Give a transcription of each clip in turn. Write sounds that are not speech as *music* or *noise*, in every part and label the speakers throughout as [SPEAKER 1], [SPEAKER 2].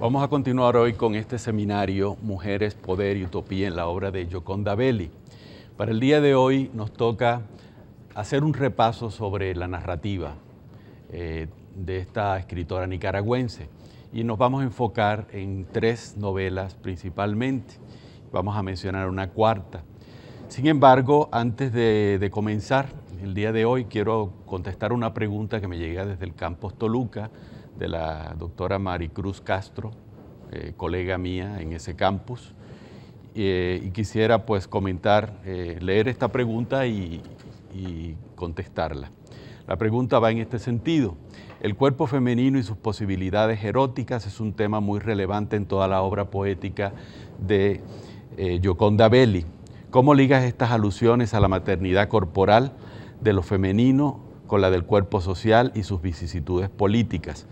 [SPEAKER 1] Vamos a continuar hoy con este seminario Mujeres, Poder y Utopía en la obra de Gioconda Belli. Para el día de hoy nos toca hacer un repaso sobre la narrativa eh, de esta escritora nicaragüense y nos vamos a enfocar en tres novelas principalmente. Vamos a mencionar una cuarta. Sin embargo, antes de, comenzar el día de hoy, quiero contestar una pregunta que me llega desde el campus Toluca de la doctora Maricruz Castro, eh, colega mía en ese campus. Eh, y quisiera pues comentar, eh, leer esta pregunta y, y contestarla. La pregunta va en este sentido. El cuerpo femenino y sus posibilidades eróticas es un tema muy relevante en toda la obra poética de Gioconda Belli. ¿Cómo ligas estas alusiones a la maternidad corporal de lo femenino con la del cuerpo social y sus vicisitudes políticas.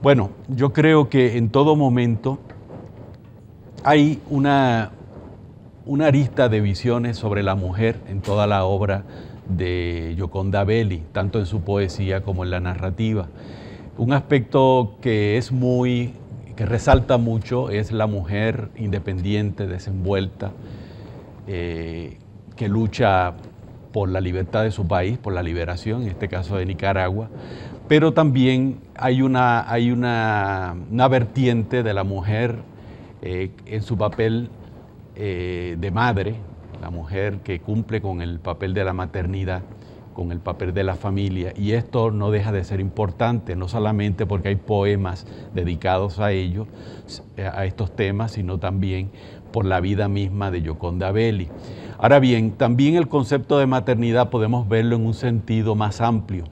[SPEAKER 1] Bueno, yo creo que en todo momento hay una, arista de visiones sobre la mujer en toda la obra de Gioconda Belli, tanto en su poesía como en la narrativa. Un aspecto que es muy que resalta mucho es la mujer independiente, desenvuelta, eh, que lucha por la libertad de su país, por la liberación, en este caso de Nicaragua, pero también hay una, hay una, vertiente de la mujer eh, en su papel eh, de madre, la mujer que cumple con el papel de la maternidad, con el papel de la familia, y esto no deja de ser importante, no solamente porque hay poemas dedicados a ello, a estos temas, sino también por la vida misma de Yoconda Belli. Ahora bien, también el concepto de maternidad podemos verlo en un sentido más amplio.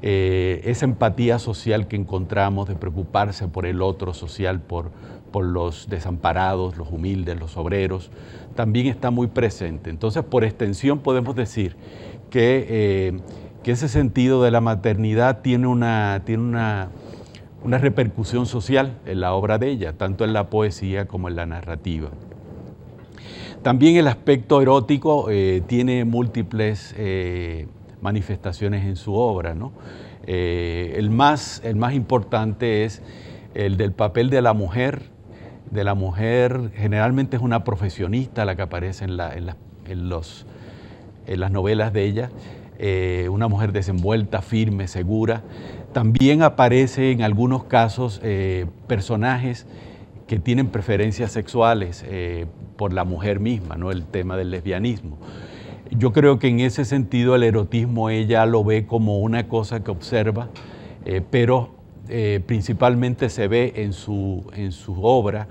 [SPEAKER 1] Eh, esa empatía social que encontramos de preocuparse por el otro social, por, los desamparados, los humildes, los obreros, también está muy presente. Entonces, por extensión podemos decir que, eh, ese sentido de la maternidad tiene una, tiene una repercusión social en la obra de ella, tanto en la poesía como en la narrativa. También el aspecto erótico eh, tiene múltiples eh, manifestaciones en su obra. Eh, el, más, el más importante es el del papel de la mujer. De la mujer generalmente es una profesionista la que aparece en, los, en las novelas de ella. una mujer desenvuelta, firme, segura. También aparece en algunos casos personajes que tienen preferencias sexuales eh, por la mujer misma, ¿no? el tema del lesbianismo. Yo creo que en ese sentido el erotismo ella lo ve como una cosa que observa, eh, pero eh, principalmente se ve en su, en su obra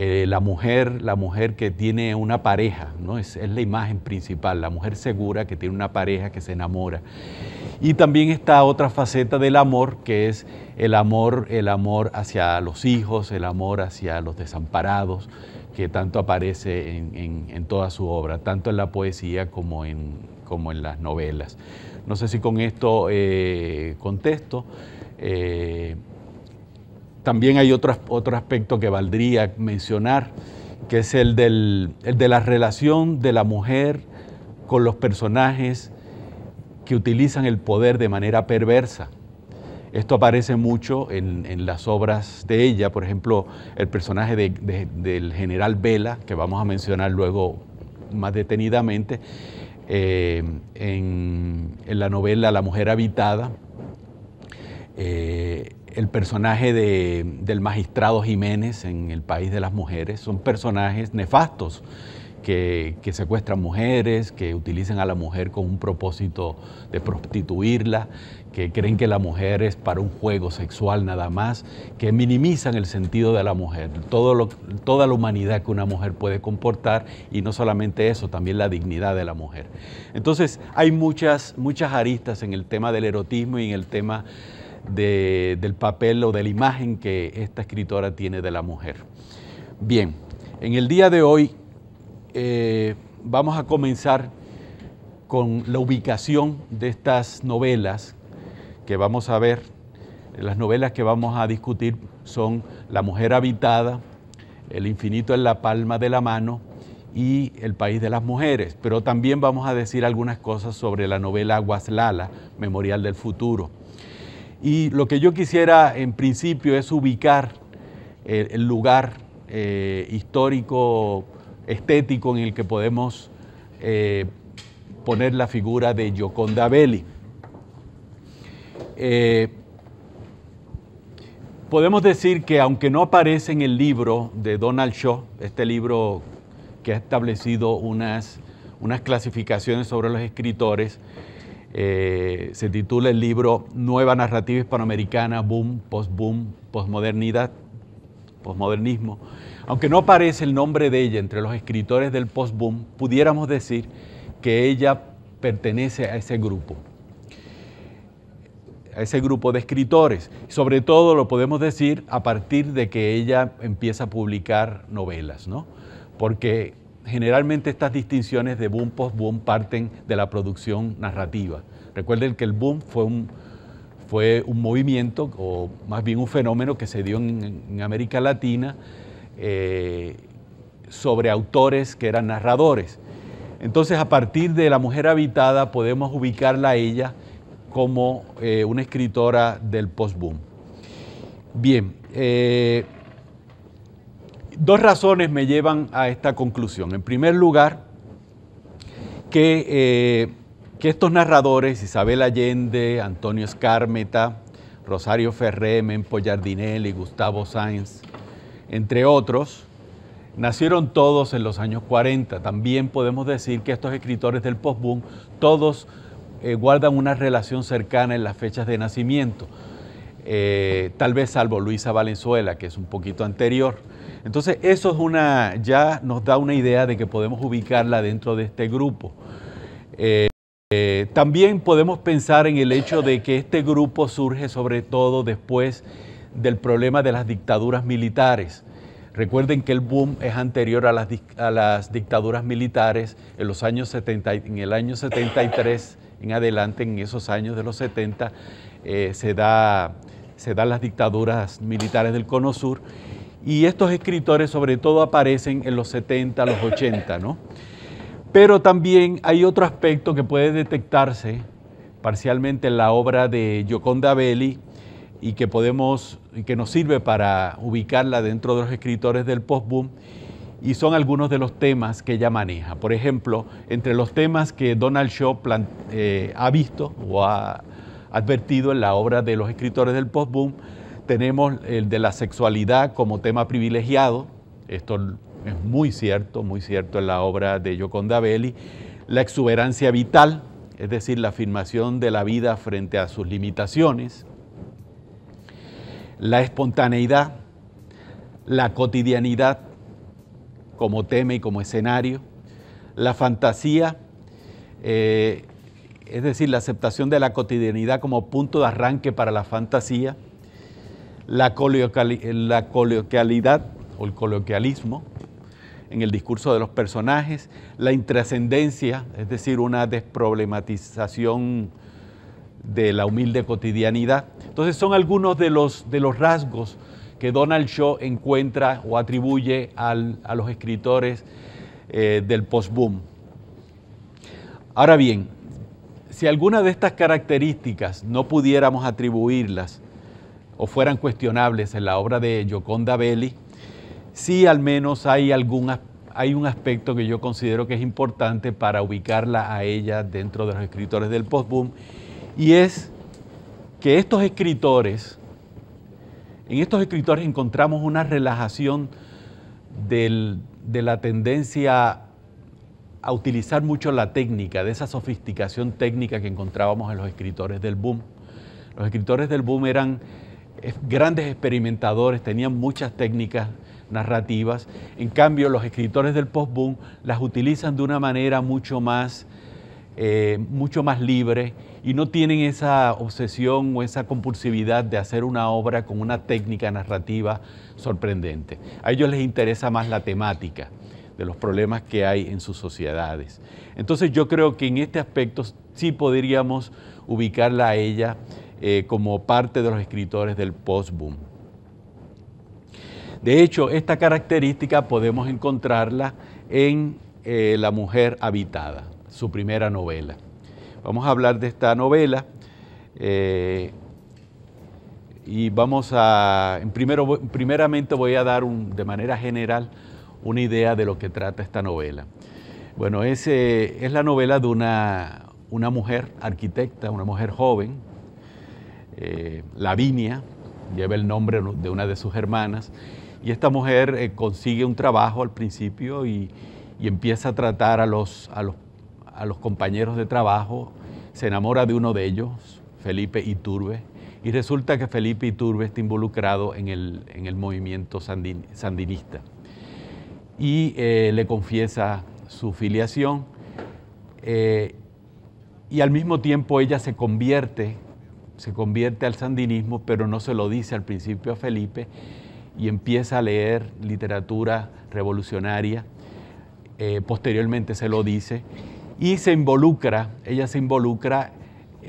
[SPEAKER 1] eh, la mujer, la mujer que tiene una pareja, ¿no? Es, la imagen principal, la mujer segura que tiene una pareja que se enamora. Y también está otra faceta del amor, que es el amor, el amor hacia los hijos, el amor hacia los desamparados, que tanto aparece en, toda su obra, tanto en la poesía como en, como en las novelas. No sé si con esto eh, contesto. Eh, también hay otro, otro aspecto que valdría mencionar, que es el, de la relación de la mujer con los personajes que utilizan el poder de manera perversa. Esto aparece mucho en, las obras de ella, por ejemplo, el personaje del general Vela, que vamos a mencionar luego más detenidamente, eh, en, la novela La mujer habitada. Eh, el personaje de, del magistrado Jiménez en El País de las Mujeres, son personajes nefastos que, secuestran mujeres, que utilizan a la mujer con un propósito de prostituirla, que creen que la mujer es para un juego sexual nada más, que minimizan el sentido de la mujer, todo lo, toda la humanidad que una mujer puede comportar y no solamente eso, también la dignidad de la mujer. Entonces hay muchas, muchas aristas en el tema del erotismo y en el tema del papel o de la imagen que esta escritora tiene de la mujer. Bien, en el día de hoy eh, vamos a comenzar con la ubicación de estas novelas que vamos a ver. Las novelas que vamos a discutir son La mujer habitada, El infinito en la palma de la mano y El país de las mujeres. Pero también vamos a decir algunas cosas sobre la novela Guaslala, Memorial del Futuro. Y lo que yo quisiera en principio es ubicar eh, el lugar eh, histórico, estético en el que podemos eh, poner la figura de Gioconda Belli. podemos decir que aunque no aparece en el libro de Donald Shaw, este libro que ha establecido unas, unas clasificaciones sobre los escritores, eh, se titula el libro Nueva Narrativa Hispanoamericana, Boom, Post-Boom, Postmodernidad, Postmodernismo. Aunque no aparece el nombre de ella entre los escritores del post-boom, pudiéramos decir que ella pertenece a ese grupo, a ese grupo de escritores. Sobre todo lo podemos decir a partir de que ella empieza a publicar novelas, ¿no? Porque generalmente estas distinciones de boom, post-boom parten de la producción narrativa. Recuerden que el boom fue un, fue un movimiento, o más bien un fenómeno que se dio en, América Latina eh, sobre autores que eran narradores. Entonces, a partir de La Mujer Habitada, podemos ubicarla a ella como eh, una escritora del post-boom. Bien, eh, Dos razones me llevan a esta conclusión. En primer lugar, que, eh, estos narradores, Isabel Allende, Antonio Escármeta, Rosario Ferré, Mempo y Gustavo Sáenz, entre otros, nacieron todos en los años 40. También podemos decir que estos escritores del postboom, todos eh, guardan una relación cercana en las fechas de nacimiento. Eh, tal vez salvo Luisa Valenzuela, que es un poquito anterior. Entonces, eso es una, ya nos da una idea de que podemos ubicarla dentro de este grupo. Eh, eh, también podemos pensar en el hecho de que este grupo surge sobre todo después del problema de las dictaduras militares. Recuerden que el boom es anterior a las, las dictaduras militares en los años 70, en el año 73 en adelante, en esos años de los 70, se da se dan las dictaduras militares del Cono Sur, y estos escritores sobre todo aparecen en los 70, los 80, ¿no? Pero también hay otro aspecto que puede detectarse parcialmente en la obra de Gioconda Belli y que podemos que nos sirve para ubicarla dentro de los escritores del post-boom y son algunos de los temas que ella maneja. Por ejemplo, entre los temas que Donald Shaw eh, ha visto o ha advertido en la obra de los escritores del post-boom. Tenemos el de la sexualidad como tema privilegiado, esto es muy cierto, muy cierto en la obra de Gioconda Belli. La exuberancia vital, es decir, la afirmación de la vida frente a sus limitaciones. La espontaneidad, la cotidianidad como tema y como escenario. La fantasía, eh, es decir, la aceptación de la cotidianidad como punto de arranque para la fantasía, la, coloquialidad o el coloquialismo en el discurso de los personajes, la intrascendencia, es decir, una desproblematización de la humilde cotidianidad. Entonces son algunos de los, de los rasgos que Donald Shaw encuentra o atribuye a los escritores eh, del post-boom. Ahora bien, si alguna de estas características no pudiéramos atribuirlas o fueran cuestionables en la obra de Gioconda Belli, sí al menos hay, hay un aspecto que yo considero que es importante para ubicarla a ella dentro de los escritores del postboom, y es que estos escritores, en estos escritores encontramos una relajación de la tendencia a utilizar mucho la técnica, de esa sofisticación técnica que encontrábamos en los escritores del boom. Los escritores del boom eran eh, grandes experimentadores, tenían muchas técnicas narrativas. En cambio, los escritores del post-boom las utilizan de una manera mucho más, eh, mucho más libre y no tienen esa obsesión o esa compulsividad de hacer una obra con una técnica narrativa sorprendente. A ellos les interesa más la temática de los problemas que hay en sus sociedades. Entonces yo creo que en este aspecto sí podríamos ubicarla a ella eh, como parte de los escritores del post-boom. De hecho, esta característica podemos encontrarla en eh, La mujer habitada, su primera novela. Vamos a hablar de esta novela eh, y vamos a, primero, primeramente voy a dar un, de manera general una idea de lo que trata esta novela. Bueno, es, es la novela de una, una, mujer arquitecta, una mujer joven, eh, Lavinia, lleva el nombre de una de sus hermanas, y esta mujer eh, consigue un trabajo al principio y, empieza a tratar a los, a los, compañeros de trabajo, se enamora de uno de ellos, Felipe Iturbe, y resulta que Felipe Iturbe está involucrado en el, en movimiento sandinista y eh, le confiesa su filiación. Eh, y al mismo tiempo ella se convierte, se convierte al sandinismo, pero no se lo dice al principio a Felipe y empieza a leer literatura revolucionaria. Eh, posteriormente se lo dice y se involucra, ella se involucra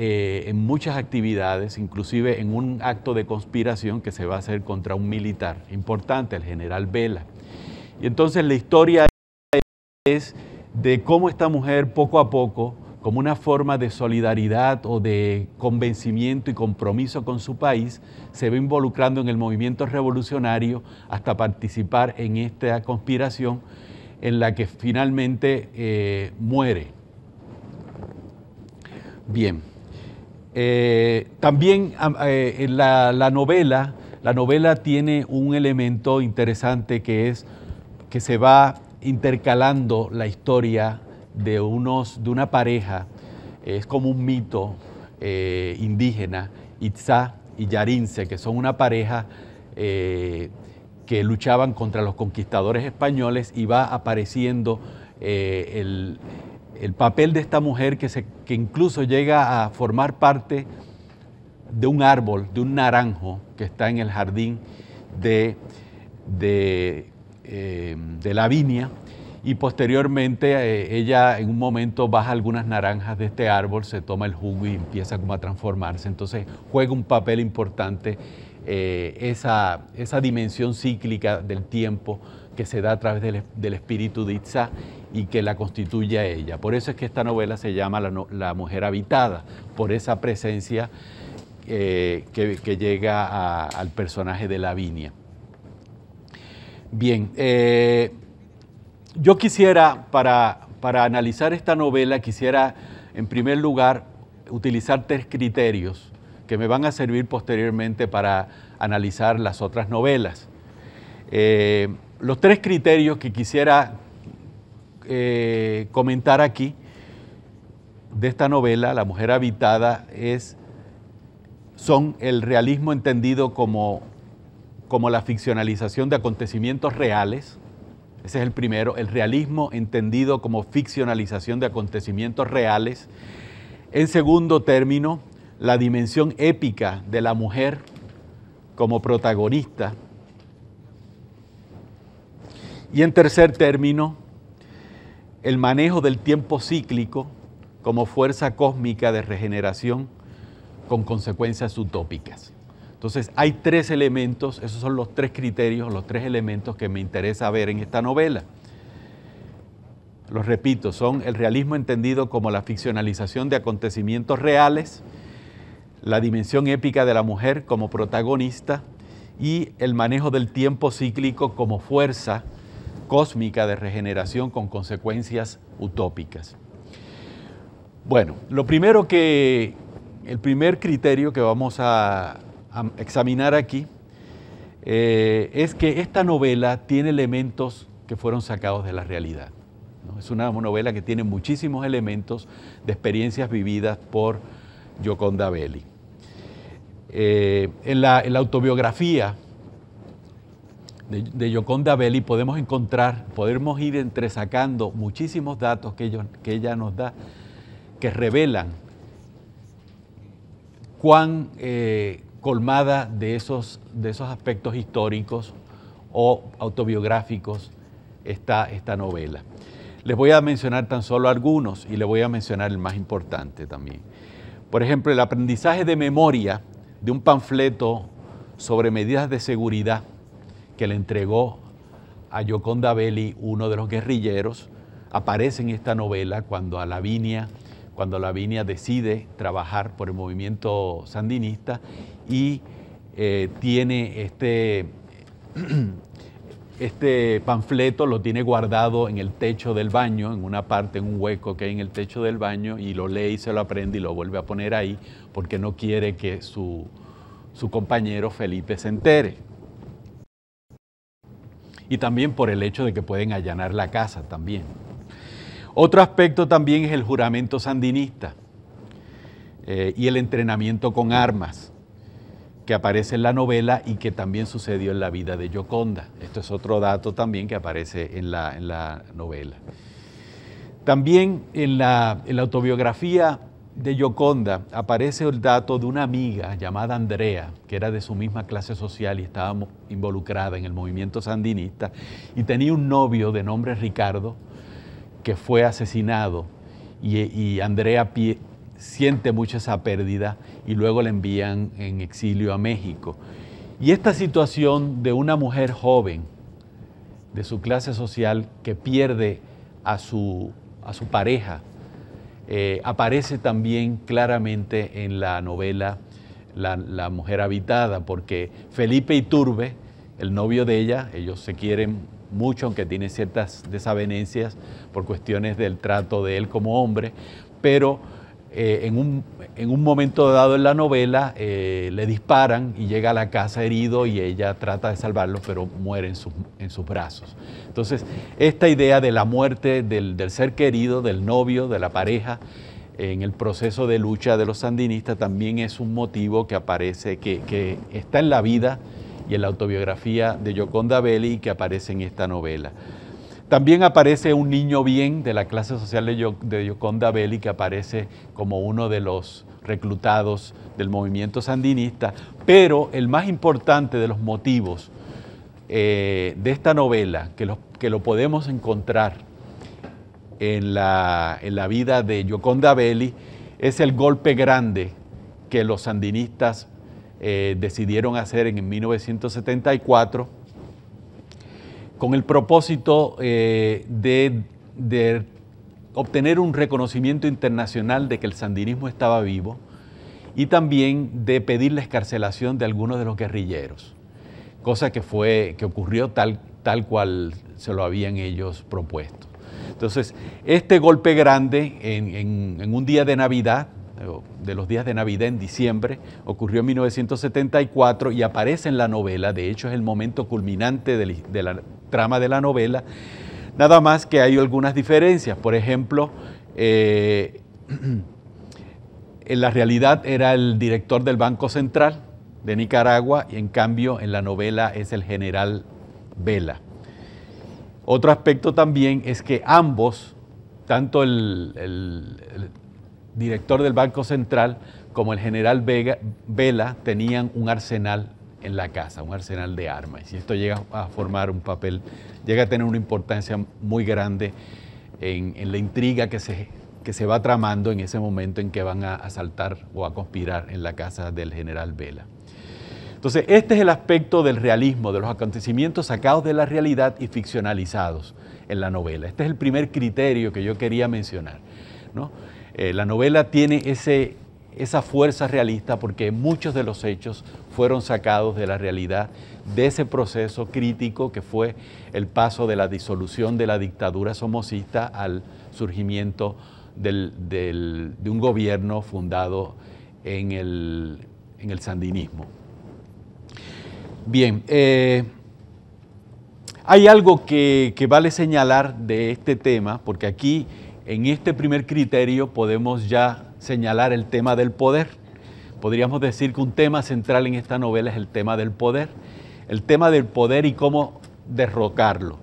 [SPEAKER 1] en muchas actividades, inclusive en un acto de conspiración que se va a hacer contra un militar importante, el general Vela. Y entonces la historia es de cómo esta mujer poco a poco, como una forma de solidaridad o de convencimiento y compromiso con su país, se ve involucrando en el movimiento revolucionario hasta participar en esta conspiración en la que finalmente eh, muere. Bien. Eh, también en eh, la novela, la novela tiene un elemento interesante que es que se va intercalando la historia de, unos, de una pareja, eh, es como un mito eh, indígena, Itzá y Yarince, que son una pareja eh, que luchaban contra los conquistadores españoles y va apareciendo el, papel de esta mujer que, se, incluso llega a formar parte de un árbol, de un naranjo que está en el jardín de, de de eh, de Lavinia y posteriormente eh, ella en un momento baja algunas naranjas de este árbol, se toma el jugo y empieza como a transformarse. Entonces juega un papel importante eh, esa, esa, dimensión cíclica del tiempo que se da a través del, espíritu de Itza y que la constituye a ella. Por eso es que esta novela se llama La, mujer habitada, por esa presencia que, llega al personaje de la Lavinia. Bien, eh, yo quisiera, para, para analizar esta novela, quisiera, en primer lugar, utilizar tres criterios que me van a servir posteriormente para analizar las otras novelas. Eh, los tres criterios que quisiera eh, comentar aquí de esta novela, La mujer habitada, es, son el realismo entendido como como la ficcionalización de acontecimientos reales. Ese es el primero, el realismo entendido como ficcionalización de acontecimientos reales. En segundo término, la dimensión épica de la mujer como protagonista. Y en tercer término, el manejo del tiempo cíclico como fuerza cósmica de regeneración con consecuencias utópicas. Entonces, hay tres elementos, esos son los tres criterios, los tres elementos que me interesa ver en esta novela. Los repito, son el realismo entendido como la ficcionalización de acontecimientos reales, la dimensión épica de la mujer como protagonista y el manejo del tiempo cíclico como fuerza cósmica de regeneración con consecuencias utópicas. Bueno, lo primero que, el primer criterio que vamos a, examinar aquí eh, es que esta novela tiene elementos que fueron sacados de la realidad. Es una novela que tiene muchísimos elementos de experiencias vividas por Gioconda Belli. Eh, en, la, autobiografía de, Gioconda Belli podemos encontrar, podemos ir entresacando muchísimos datos que, que ella nos da, que revelan cuán, eh, colmada de esos, de esos aspectos históricos o autobiográficos está esta novela. Les voy a mencionar tan solo algunos y les voy a mencionar el más importante también. Por ejemplo, el aprendizaje de memoria de un panfleto sobre medidas de seguridad que le entregó a Yoconda Belli, uno de los guerrilleros, aparece en esta novela cuando a cuando Lavinia decide trabajar por el movimiento sandinista y eh, tiene este, *clears throat* este panfleto, lo tiene guardado en el techo del baño, en una parte, en un hueco que hay en el techo del baño, y lo lee y se lo aprende y lo vuelve a poner ahí porque no quiere que su, compañero Felipe se entere. Y también por el hecho de que pueden allanar la casa también. Otro aspecto también es el juramento sandinista eh, y el entrenamiento con armas que aparece en la novela y que también sucedió en la vida de Gioconda. Esto es otro dato también que aparece en la, en la novela. También en la, autobiografía de Gioconda aparece el dato de una amiga llamada Andrea, que era de su misma clase social y estaba involucrada en el movimiento sandinista, y tenía un novio de nombre Ricardo que fue asesinado y, Andrea siente mucho esa pérdida y luego la envían en exilio a México. Y esta situación de una mujer joven de su clase social que pierde a su, a su pareja eh, aparece también claramente en la novela la, mujer habitada, porque Felipe Iturbe, el novio de ella, ellos se quieren mucho, aunque tiene ciertas desavenencias por cuestiones del trato de él como hombre, pero eh, en, un, momento dado en la novela eh, le disparan y llega a la casa herido y ella trata de salvarlo, pero muere en, sus, brazos. Entonces, esta idea de la muerte del, ser querido, del novio, de la pareja, en el proceso de lucha de los sandinistas también es un motivo que aparece, que, que está en la vida y en la autobiografía de Yoconda Belli y que aparece en esta novela. También aparece un niño bien de la clase social de Yoconda Belli que aparece como uno de los reclutados del movimiento sandinista, pero el más importante de los motivos eh, de esta novela, que lo, que lo podemos encontrar en la, vida de Yoconda Belli, es el golpe grande que los sandinistas eh, decidieron hacer en 1974 con el propósito eh, de, de, obtener un reconocimiento internacional de que el sandinismo estaba vivo y también de pedir la escarcelación de algunos de los guerrilleros, cosa que, fue, que ocurrió tal, tal cual se lo habían ellos propuesto. Entonces, este golpe grande en un día de Navidad, de los días de Navidad en diciembre, ocurrió en 1974 y aparece en la novela, de hecho es el momento culminante de la, trama de la novela, nada más que hay algunas diferencias, por ejemplo, eh, *clears throat* en la realidad era el director del Banco Central de Nicaragua y en cambio en la novela es el general Vela. Otro aspecto también es que ambos, tanto el director del Banco Central como el general Vega, Vela tenían un arsenal en la casa, un arsenal de armas. Y esto llega a formar un papel, llega a tener una importancia muy grande en, la intriga que se, que se va tramando en ese momento en que van a asaltar o a conspirar en la casa del general Vela. Entonces, este es el aspecto del realismo, de los acontecimientos sacados de la realidad y ficcionalizados en la novela. Este es el primer criterio que yo quería mencionar. ¿no? Eh, la novela tiene ese, esa fuerza realista porque muchos de los hechos fueron sacados de la realidad de ese proceso crítico que fue el paso de la disolución de la dictadura somocista al surgimiento de un gobierno fundado en el, sandinismo. Bien, eh, hay algo que vale señalar de este tema, porque aquí en este primer criterio podemos ya señalar el tema del poder. Podríamos decir que un tema central en esta novela es el tema del poder, el tema del poder y cómo derrocarlo,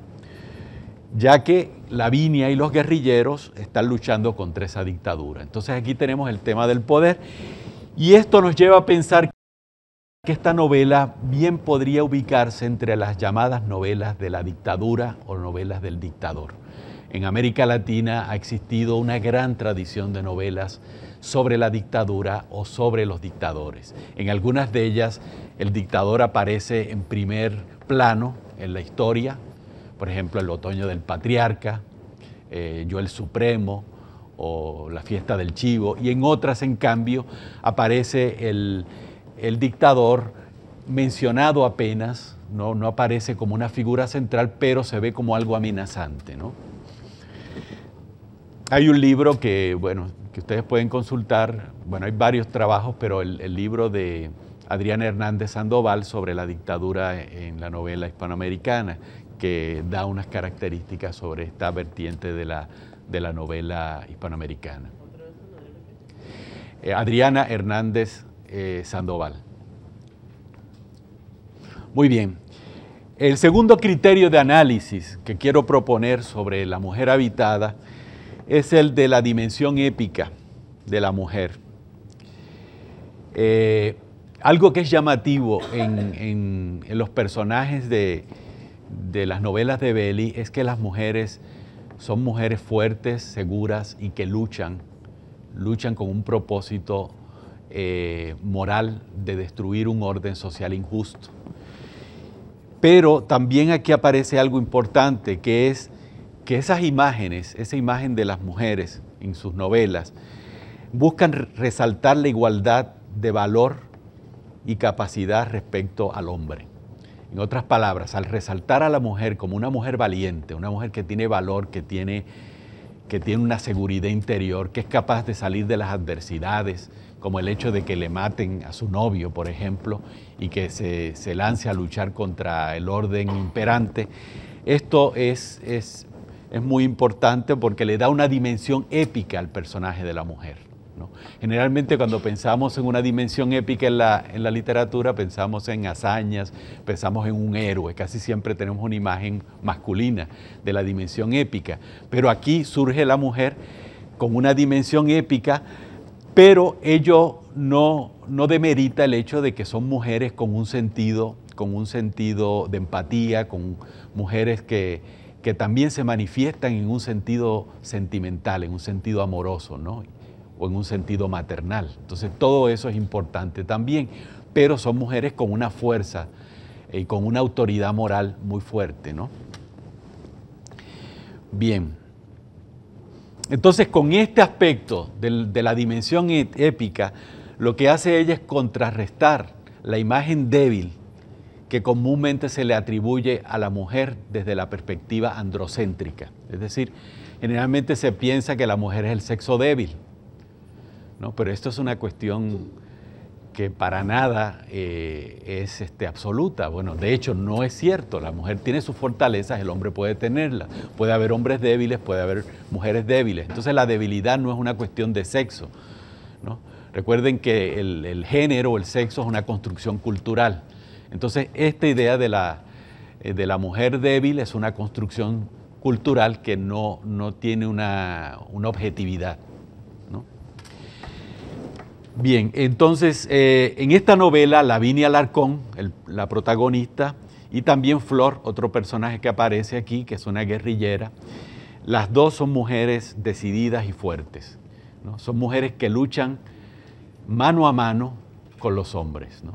[SPEAKER 1] ya que Lavinia y los guerrilleros están luchando contra esa dictadura. Entonces aquí tenemos el tema del poder y esto nos lleva a pensar que esta novela bien podría ubicarse entre las llamadas novelas de la dictadura o novelas del dictador. En América Latina ha existido una gran tradición de novelas sobre la dictadura o sobre los dictadores. En algunas de ellas el dictador aparece en primer plano en la historia, por ejemplo El otoño del patriarca, eh, Yo el Supremo o La fiesta del chivo, y en otras en cambio aparece el, dictador mencionado apenas, no, no aparece como una figura central, pero se ve como algo amenazante. ¿no? Hay un libro que, bueno, que ustedes pueden consultar. Bueno, hay varios trabajos, pero el, libro de Adriana Hernández Sandoval sobre la dictadura en la novela hispanoamericana, que da unas características sobre esta vertiente de la, novela hispanoamericana. Eh, Adriana Hernández eh, Sandoval. Muy bien. El segundo criterio de análisis que quiero proponer sobre la mujer habitada es el de la dimensión épica de la mujer. Eh, algo que es llamativo en, los personajes de, las novelas de Belli es que las mujeres son mujeres fuertes, seguras y que luchan, luchan con un propósito eh, moral de destruir un orden social injusto. Pero también aquí aparece algo importante, que es que esas imágenes, esa imagen de las mujeres en sus novelas, buscan resaltar la igualdad de valor y capacidad respecto al hombre. En otras palabras, al resaltar a la mujer como una mujer valiente, una mujer que tiene valor, que tiene, que tiene una seguridad interior, que es capaz de salir de las adversidades, como el hecho de que le maten a su novio, por ejemplo, y que se, se lance a luchar contra el orden imperante, esto es, es, es muy importante porque le da una dimensión épica al personaje de la mujer. ¿no? Generalmente cuando pensamos en una dimensión épica en la, en la literatura, pensamos en hazañas, pensamos en un héroe, casi siempre tenemos una imagen masculina de la dimensión épica, pero aquí surge la mujer con una dimensión épica, pero ello no, no demerita el hecho de que son mujeres con un sentido, con un sentido de empatía, con mujeres que que también se manifiestan en un sentido sentimental, en un sentido amoroso, ¿no? O en un sentido maternal. Entonces todo eso es importante también, pero son mujeres con una fuerza y eh, con una autoridad moral muy fuerte, ¿no? Bien. Entonces, con este aspecto de, la dimensión épica, lo que hace ella es contrarrestar la imagen débil que comúnmente se le atribuye a la mujer desde la perspectiva androcéntrica. Es decir, generalmente se piensa que la mujer es el sexo débil, ¿no? pero esto es una cuestión que para nada eh, es este, absoluta. Bueno, de hecho no es cierto. La mujer tiene sus fortalezas, el hombre puede tenerlas. Puede haber hombres débiles, puede haber mujeres débiles. Entonces la debilidad no es una cuestión de sexo. Recuerden que el, el género o el sexo es una construcción cultural. Entonces, esta idea eh, de la, mujer débil es una construcción cultural que no, tiene una, objetividad. ¿no? Bien, entonces, eh, en esta novela, Lavinia Alarcón, la protagonista, y también Flor, otro personaje que aparece aquí, que es una guerrillera, las dos son mujeres decididas y fuertes. ¿no? Son mujeres que luchan mano a mano con los hombres. ¿no?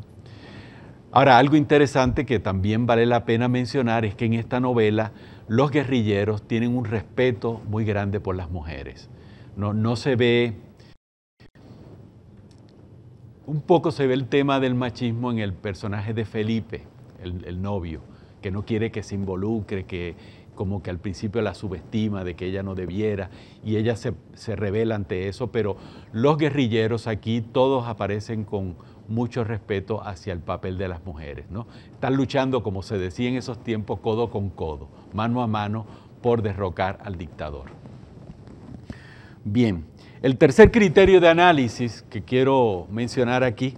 [SPEAKER 1] Ahora, algo interesante que también vale la pena mencionar es que en esta novela los guerrilleros tienen un respeto muy grande por las mujeres. No, no se ve, un poco se ve el tema del machismo en el personaje de Felipe, el, novio, que no quiere que se involucre, que, como que al principio la subestima de que ella no debiera y ella se revela ante eso, pero los guerrilleros aquí todos aparecen con mucho respeto hacia el papel de las mujeres. ¿no? Están luchando, como se decía en esos tiempos, codo con codo, mano a mano, por derrocar al dictador. Bien, el tercer criterio de análisis que quiero mencionar aquí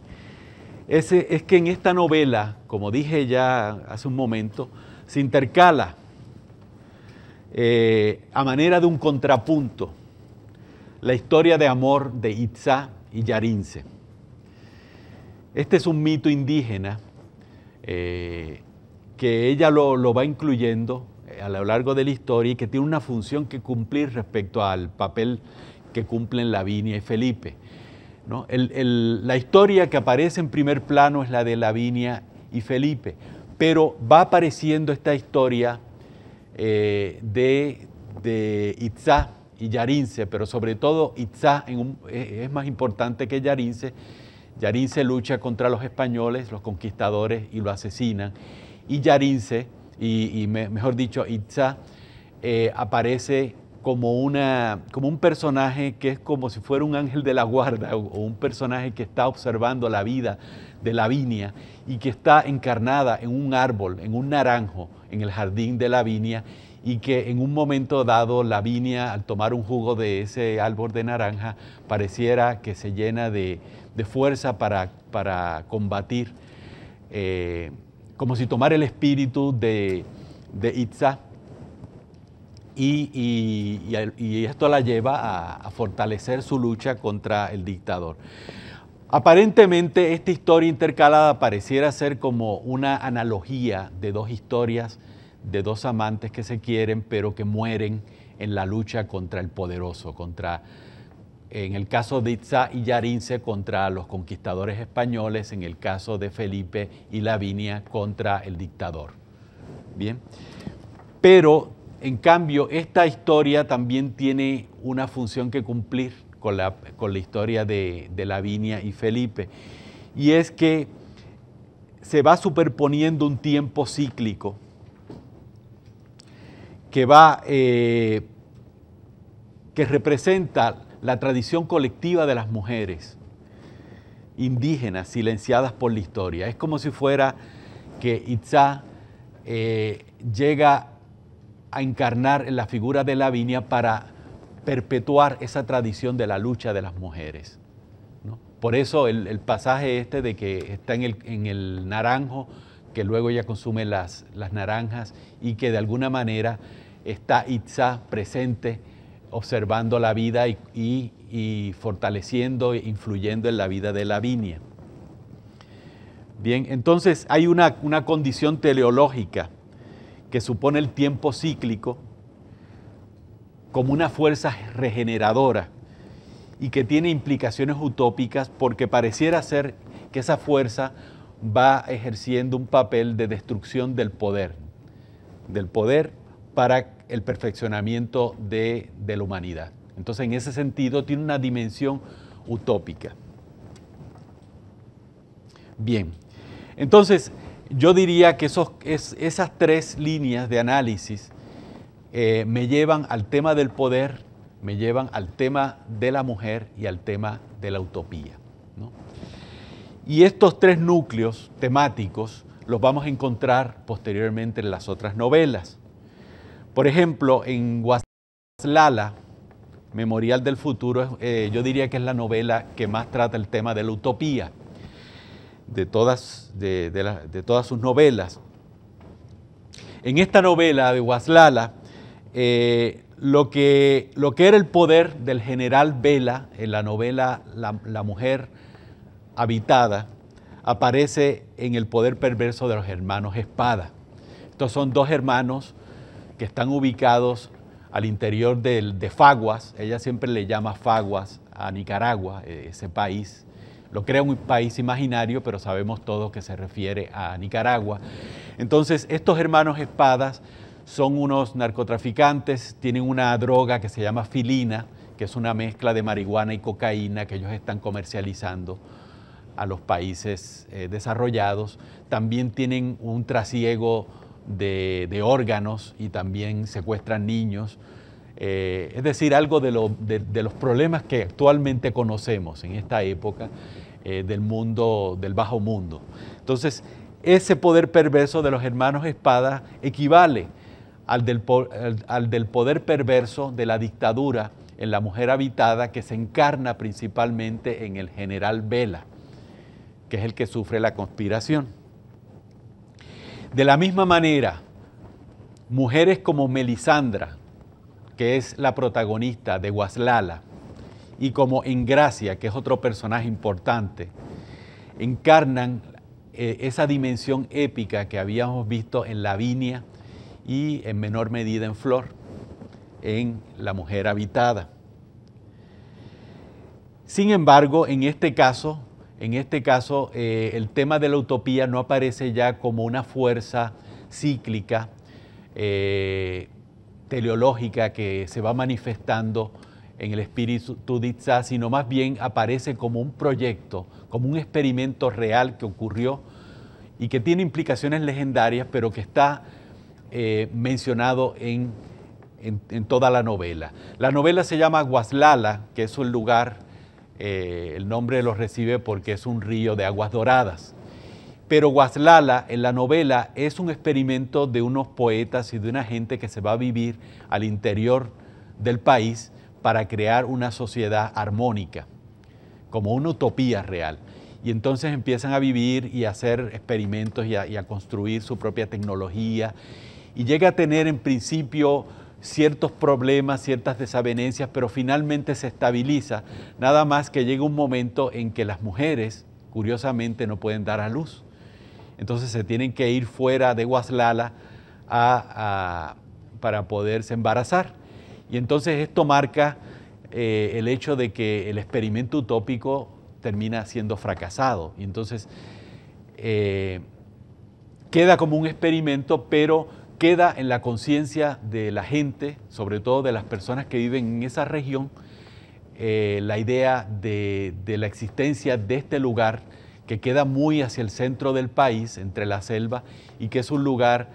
[SPEAKER 1] es, que en esta novela, como dije ya hace un momento, se intercala eh, a manera de un contrapunto la historia de amor de Itza y Yarinse. Este es un mito indígena eh, que ella lo, va incluyendo eh, a lo largo de la historia y que tiene una función que cumplir respecto al papel que cumplen Lavinia y Felipe. la historia que aparece en primer plano es la de Lavinia y Felipe, pero va apareciendo esta historia eh, de, Itzá y Yarince, pero sobre todo Itzá es más importante que Yarince, Yarince lucha contra los españoles, los conquistadores, y lo asesinan. Y Yarince, y, mejor dicho, Itza, eh, aparece como, una, como un personaje que es como si fuera un ángel de la guarda o, un personaje que está observando la vida de la Lavinia y que está encarnada en un árbol, en un naranjo, en el jardín de la Lavinia y que en un momento dado la Lavinia al tomar un jugo de ese árbol de naranja pareciera que se llena de, de fuerza para, para combatir, eh, como si tomara el espíritu de, Itza Y, esto la lleva a, a fortalecer su lucha contra el dictador. Aparentemente esta historia intercalada pareciera ser como una analogía de dos historias de dos amantes que se quieren pero que mueren en la lucha contra el poderoso, contra en el caso de Itza y Yarince contra los conquistadores españoles, en el caso de Felipe y Lavinia contra el dictador. Bien. Pero, en cambio, esta historia también tiene una función que cumplir con la, historia de, Lavinia y Felipe, y es que se va superponiendo un tiempo cíclico que va. Eh, que representa la tradición colectiva de las mujeres indígenas silenciadas por la historia. Es como si fuera que Itzá eh, llega a encarnar en la figura de la Lavinia para perpetuar esa tradición de la lucha de las mujeres. Por eso el, pasaje este de que está en el, naranjo, que luego ella consume las, las naranjas y que de alguna manera está Itzá presente observando la vida y, fortaleciendo e influyendo en la vida de la Lavinia. Bien, entonces hay una, una condición teleológica que supone el tiempo cíclico como una fuerza regeneradora y que tiene implicaciones utópicas porque pareciera ser que esa fuerza va ejerciendo un papel de destrucción del poder, del poder para el perfeccionamiento de, la humanidad. Entonces, en ese sentido, tiene una dimensión utópica. Bien, entonces yo diría que esos, es, esas tres líneas de análisis eh, me llevan al tema del poder, me llevan al tema de la mujer y al tema de la utopía. Y estos tres núcleos temáticos los vamos a encontrar posteriormente en las otras novelas. Por ejemplo, en Guaslala, Memorial del Futuro, eh, yo diría que es la novela que más trata el tema de la utopía, de todas, de, todas sus novelas. En esta novela de Guaslala, eh, lo, que, lo, que, era el poder del general Vela en la novela la Mujer Habitada aparece en el poder perverso de los hermanos Espada. Estos son dos hermanos están ubicados al interior de Faguas, ella siempre le llama Faguas a Nicaragua, eh, ese país, lo crea un país imaginario, pero sabemos todos que se refiere a Nicaragua. Entonces, estos hermanos espadas son unos narcotraficantes, tienen una droga que se llama filina, que es una mezcla de marihuana y cocaína que ellos están comercializando a los países eh, desarrollados. También tienen un trasiego de, órganos y también secuestran niños. Eh, es decir, algo de, los problemas que actualmente conocemos en esta época eh, del mundo, del bajo mundo. Entonces, ese poder perverso de los hermanos Espada equivale al del poder perverso de la dictadura en la mujer habitada que se encarna principalmente en el general Vela, que es el que sufre la conspiración. De la misma manera, mujeres como Melisandra, que es la protagonista de Guaslala, y como Engracia, que es otro personaje importante, encarnan eh, esa dimensión épica que habíamos visto en Lavinia y en menor medida en Flor, en La Mujer Habitada. Sin embargo, en este caso, en este caso, eh, el tema de la utopía no aparece ya como una fuerza cíclica, eh, teleológica que se va manifestando en el espíritu de sino más bien aparece como un proyecto, como un experimento real que ocurrió y que tiene implicaciones legendarias, pero que está eh, mencionado en, en, toda la novela. La novela se llama Guaslala, que es un lugar eh, el nombre lo recibe porque es un río de aguas doradas. Pero Guaslala en la novela es un experimento de unos poetas y de una gente que se va a vivir al interior del país para crear una sociedad armónica, como una utopía real. Y entonces empiezan a vivir y a hacer experimentos y a, y a construir su propia tecnología. Y llega a tener en principio ciertos problemas, ciertas desavenencias, pero finalmente se estabiliza. Nada más que llega un momento en que las mujeres, curiosamente, no pueden dar a luz. Entonces se tienen que ir fuera de Guaslala para poderse embarazar. Y entonces esto marca eh, el hecho de que el experimento utópico termina siendo fracasado. Y entonces eh, queda como un experimento, pero queda en la conciencia de la gente, sobre todo de las personas que viven en esa región, eh, la idea de, la existencia de este lugar que queda muy hacia el centro del país, entre la selva, y que es un lugar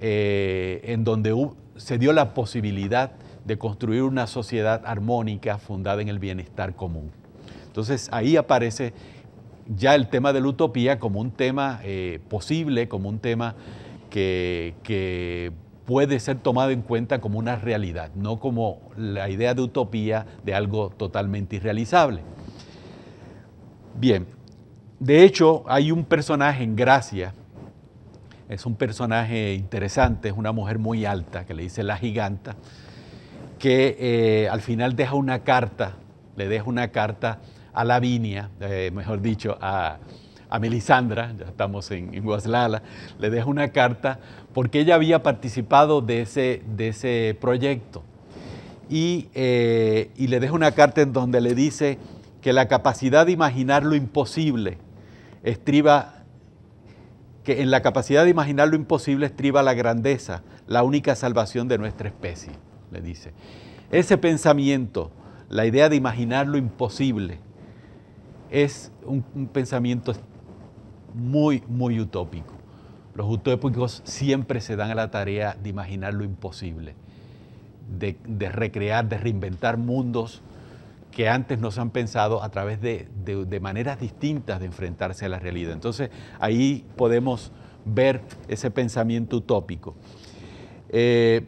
[SPEAKER 1] eh, en donde se dio la posibilidad de construir una sociedad armónica fundada en el bienestar común. Entonces ahí aparece ya el tema de la utopía como un tema eh, posible, como un tema que, puede ser tomado en cuenta como una realidad, no como la idea de utopía de algo totalmente irrealizable. Bien, de hecho hay un personaje en Gracia, es un personaje interesante, es una mujer muy alta que le dice la giganta, que eh, al final deja una carta, le deja una carta a Lavinia, eh, mejor dicho, a, a Melisandra, ya estamos en, Guazlala, le deja una carta porque ella había participado de ese, de ese proyecto. Y, eh, le deja una carta en donde le dice que la capacidad de imaginar lo imposible estriba que en la capacidad de imaginar lo imposible estriba la grandeza, la única salvación de nuestra especie, le dice. Ese pensamiento, la idea de imaginar lo imposible, es un pensamiento muy, muy utópico. Los utópicos siempre se dan a la tarea de imaginar lo imposible, de, recrear, de reinventar mundos que antes no se han pensado a través de, maneras distintas de enfrentarse a la realidad. Entonces ahí podemos ver ese pensamiento utópico. Eh,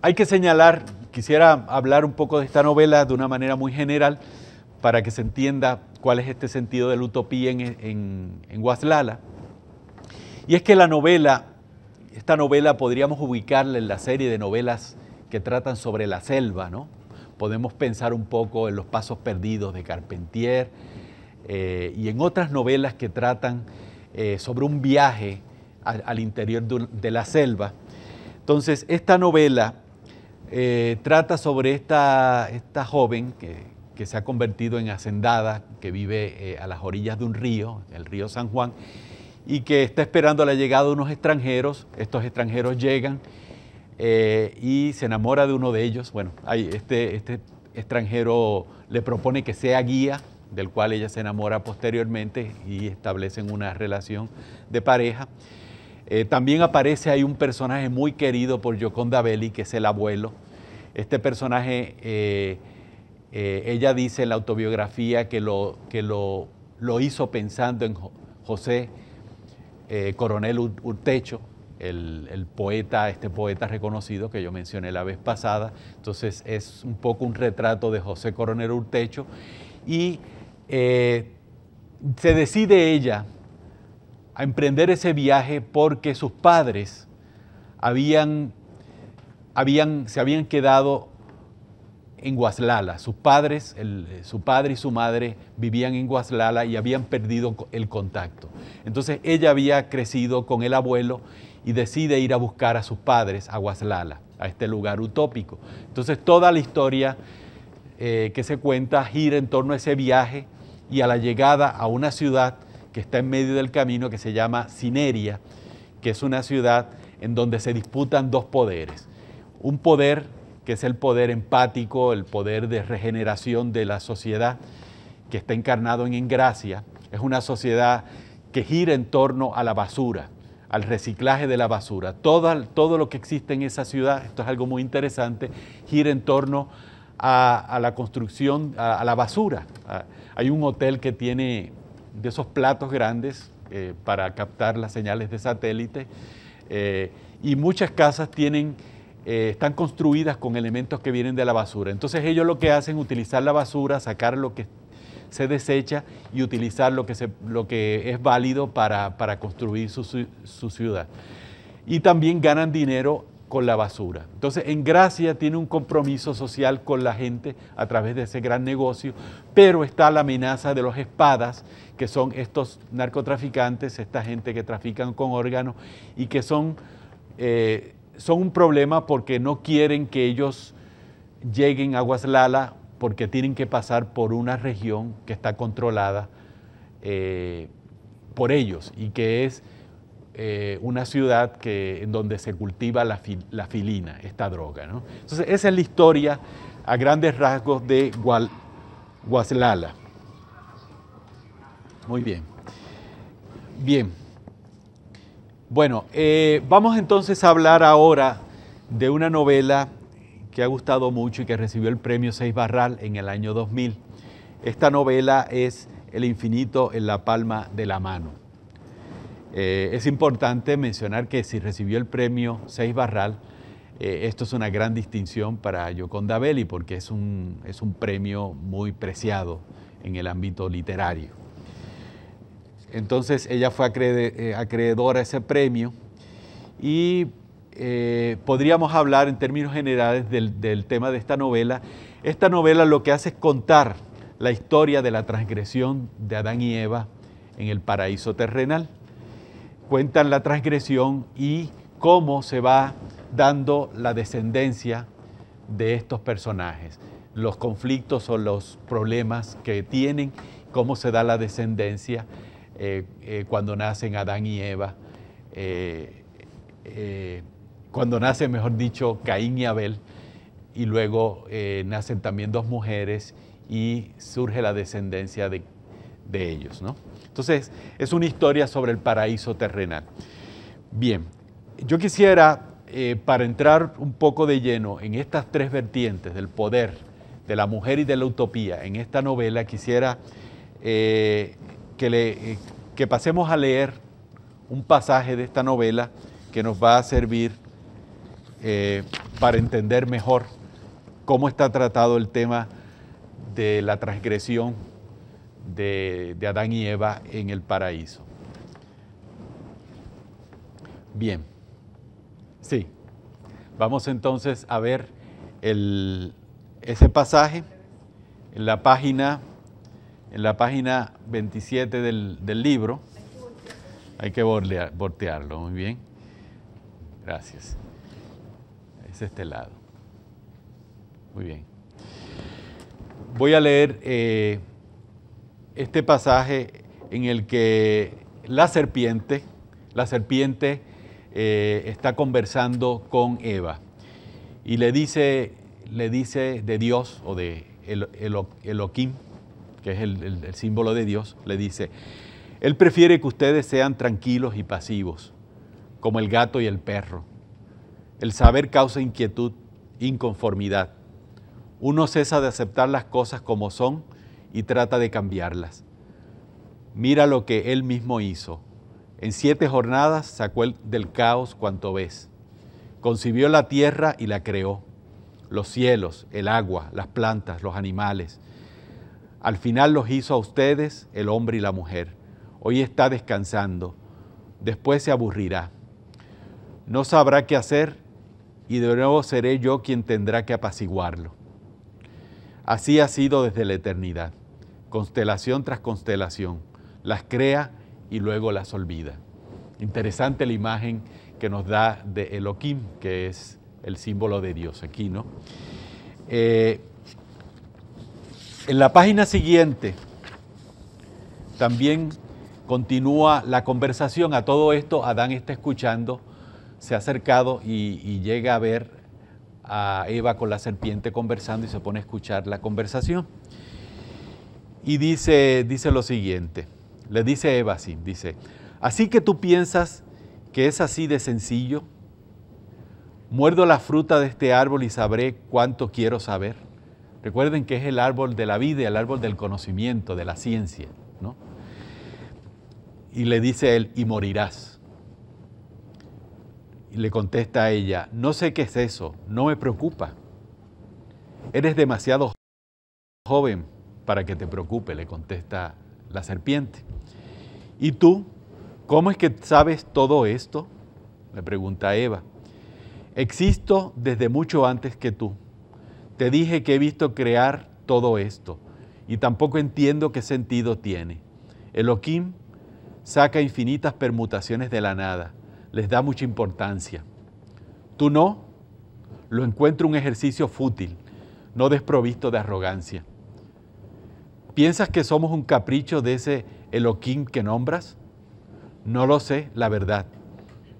[SPEAKER 1] hay que señalar, quisiera hablar un poco de esta novela de una manera muy general para que se entienda cuál es este sentido de la utopía en, en, Y es que la novela, esta novela podríamos ubicarla en la serie de novelas que tratan sobre la selva, ¿no? Podemos pensar un poco en Los Pasos Perdidos de Carpentier eh, y en otras novelas que tratan eh, sobre un viaje al interior de, la selva. Entonces, esta novela eh, trata sobre esta, esta joven que, que se ha convertido en hacendada, que vive eh, a las orillas de un río, el río San Juan, y que está esperando la llegada de unos extranjeros. Estos extranjeros llegan eh, y se enamora de uno de ellos. Bueno, este, este extranjero le propone que sea guía, del cual ella se enamora posteriormente y establecen una relación de pareja. Eh, también aparece ahí un personaje muy querido por Yoconda Belli, que es el abuelo. Este personaje eh, ella dice en la autobiografía que lo, que lo, hizo pensando en José eh, Coronel Urtecho, el, el, poeta, este poeta reconocido que yo mencioné la vez pasada. Entonces es un poco un retrato de José Coronel Urtecho. Y eh, se decide ella a emprender ese viaje porque sus padres habían, habían, se habían quedado en Guaslala. Sus padres, eh, su padre y su madre vivían en Guazlala y habían perdido el contacto. Entonces ella había crecido con el abuelo y decide ir a buscar a sus padres a Guaslala, a este lugar utópico. Entonces toda la historia eh, que se cuenta gira en torno a ese viaje y a la llegada a una ciudad que está en medio del camino que se llama Cineria, que es una ciudad en donde se disputan dos poderes. Un poder que es el poder empático, el poder de regeneración de la sociedad, que está encarnado en Engracia. Es una sociedad que gira en torno a la basura, al reciclaje de la basura. Todo, todo lo que existe en esa ciudad, esto es algo muy interesante, gira en torno a, la construcción, a, la basura. hay un hotel que tiene de esos platos grandes eh, para captar las señales de satélite eh, y muchas casas tienen eh, están construidas con elementos que vienen de la basura. Entonces ellos lo que hacen es utilizar la basura, sacar lo que se desecha y utilizar lo que, se, lo que es válido para, construir su, ciudad. Y también ganan dinero con la basura. Entonces, en Gracia tiene un compromiso social con la gente a través de ese gran negocio, pero está la amenaza de los espadas, que son estos narcotraficantes, esta gente que trafican con órganos y que son eh, son un problema porque no quieren que ellos lleguen a Guaslala porque tienen que pasar por una región que está controlada eh, por ellos y que es eh, una ciudad que, en donde se cultiva la, filina, esta droga. Entonces, esa es la historia a grandes rasgos de Gual, Muy bien. Bien. Bueno, eh, vamos entonces a hablar ahora de una novela que ha gustado mucho y que recibió el premio Seis Barral en el año 2000. Esta novela es El infinito en la palma de la mano. Eh, es importante mencionar que si recibió el premio Seis Barral, eh, esto es una gran distinción para Yoconda Belli porque es un premio muy preciado en el ámbito literario. Entonces ella fue eh, acreedora a ese premio y eh, podríamos hablar en términos generales del, tema de esta novela. Esta novela lo que hace es contar la historia de la transgresión de Adán y Eva en el paraíso terrenal. Cuentan la transgresión y cómo se va dando la descendencia de estos personajes, los conflictos o los problemas que tienen, cómo se da la descendencia eh, eh, cuando nacen Adán y Eva, eh, cuando nace, mejor dicho, Caín y Abel, y luego nacen también dos mujeres y surge la descendencia de, ellos. Entonces, es una historia sobre el paraíso terrenal. Bien, yo quisiera, para entrar un poco de lleno en estas tres vertientes del poder, de la mujer y de la utopía, en esta novela quisiera que, le, eh, que pasemos a leer un pasaje de esta novela que nos va a servir eh, para entender mejor cómo está tratado el tema de la transgresión de, Adán y Eva en el paraíso. Bien, sí, vamos entonces a ver ese pasaje en la página en la página 27 del, libro. Hay que voltear, voltearlo, muy bien. Gracias. Es este lado. Muy bien. Voy a leer eh, este pasaje en el que la serpiente, la serpiente eh, está conversando con Eva y le dice, le dice de Dios o de el, que es el, símbolo de Dios, le dice, Él prefiere que ustedes sean tranquilos y pasivos, como el gato y el perro. El saber causa inquietud, inconformidad. Uno cesa de aceptar las cosas como son y trata de cambiarlas. Mira lo que Él mismo hizo. En siete jornadas sacó del caos cuanto ves. Concibió la tierra y la creó, los cielos, el agua, las plantas, los animales, al final los hizo a ustedes el hombre y la mujer. Hoy está descansando, después se aburrirá. No sabrá qué hacer y de nuevo seré yo quien tendrá que apaciguarlo. Así ha sido desde la eternidad, constelación tras constelación. Las crea y luego las olvida. Interesante la imagen que nos da de Elohim, que es el símbolo de Dios aquí, ¿no? Eh, en la página siguiente también continúa la conversación. A todo esto, Adán está escuchando, se ha acercado y, llega a ver a Eva con la serpiente conversando y se pone a escuchar la conversación. Y dice, dice lo siguiente, le dice Eva así, dice, así que tú piensas que es así de sencillo, muerdo la fruta de este árbol y sabré cuánto quiero saber. Recuerden que es el árbol de la vida, el árbol del conocimiento, de la ciencia. Y le dice él, y morirás. Y le contesta a ella, no sé qué es eso, no me preocupa. Eres demasiado joven para que te preocupe, le contesta la serpiente. ¿Y tú? ¿Cómo es que sabes todo esto? Le pregunta Eva. Existo desde mucho antes que tú te dije que he visto crear todo esto y tampoco entiendo qué sentido tiene. Elohim saca infinitas permutaciones de la nada, les da mucha importancia. Tú no, lo encuentro un ejercicio fútil, no desprovisto de arrogancia. ¿Piensas que somos un capricho de ese Elohim que nombras? No lo sé, la verdad.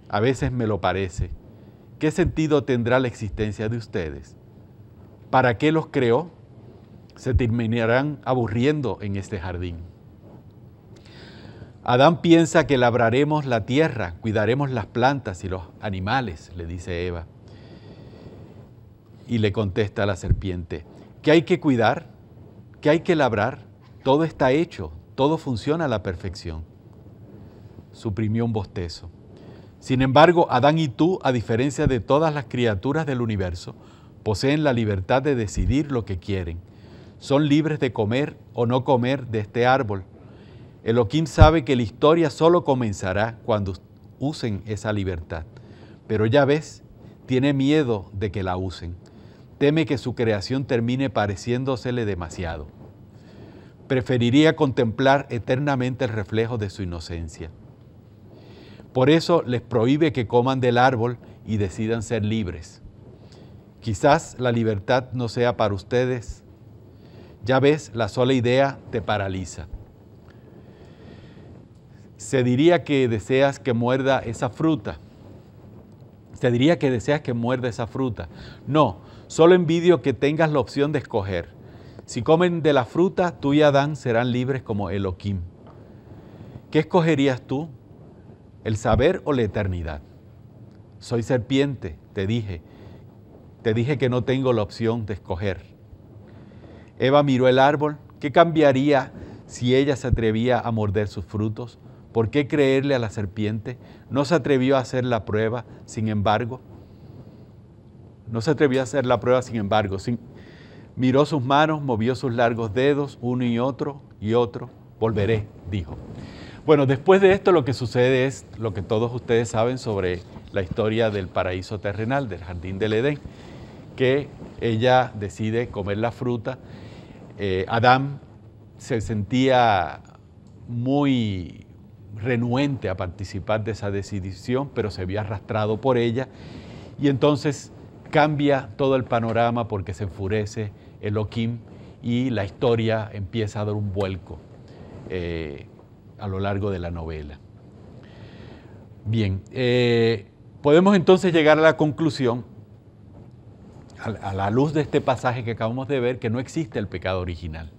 [SPEAKER 1] A veces me lo parece. ¿Qué sentido tendrá la existencia de ustedes? para qué los creó, se terminarán aburriendo en este jardín. Adán piensa que labraremos la tierra, cuidaremos las plantas y los animales, le dice Eva. Y le contesta a la serpiente, que hay que cuidar, que hay que labrar, todo está hecho, todo funciona a la perfección. Suprimió un bostezo. Sin embargo, Adán y tú, a diferencia de todas las criaturas del universo, poseen la libertad de decidir lo que quieren. Son libres de comer o no comer de este árbol. Elohim sabe que la historia solo comenzará cuando usen esa libertad. Pero ya ves, tiene miedo de que la usen. Teme que su creación termine pareciéndosele demasiado. Preferiría contemplar eternamente el reflejo de su inocencia. Por eso les prohíbe que coman del árbol y decidan ser libres. Quizás la libertad no sea para ustedes. Ya ves, la sola idea te paraliza. Se diría que deseas que muerda esa fruta. Se diría que deseas que muerda esa fruta. No, solo envidio que tengas la opción de escoger. Si comen de la fruta, tú y Adán serán libres como Elohim. ¿Qué escogerías tú? ¿El saber o la eternidad? Soy serpiente, te dije te dije que no tengo la opción de escoger. Eva miró el árbol. ¿Qué cambiaría si ella se atrevía a morder sus frutos? ¿Por qué creerle a la serpiente? No se atrevió a hacer la prueba, sin embargo. No se atrevió a hacer la prueba, sin embargo. Miró sus manos, movió sus largos dedos, uno y otro y otro. Volveré, dijo. Bueno, después de esto lo que sucede es lo que todos ustedes saben sobre la historia del paraíso terrenal, del jardín del Edén que ella decide comer la fruta. Eh, Adam se sentía muy renuente a participar de esa decisión, pero se vio arrastrado por ella y entonces cambia todo el panorama porque se enfurece Elohim y la historia empieza a dar un vuelco eh, a lo largo de la novela. Bien, eh, podemos entonces llegar a la conclusión a la luz de este pasaje que acabamos de ver, que no existe el pecado original,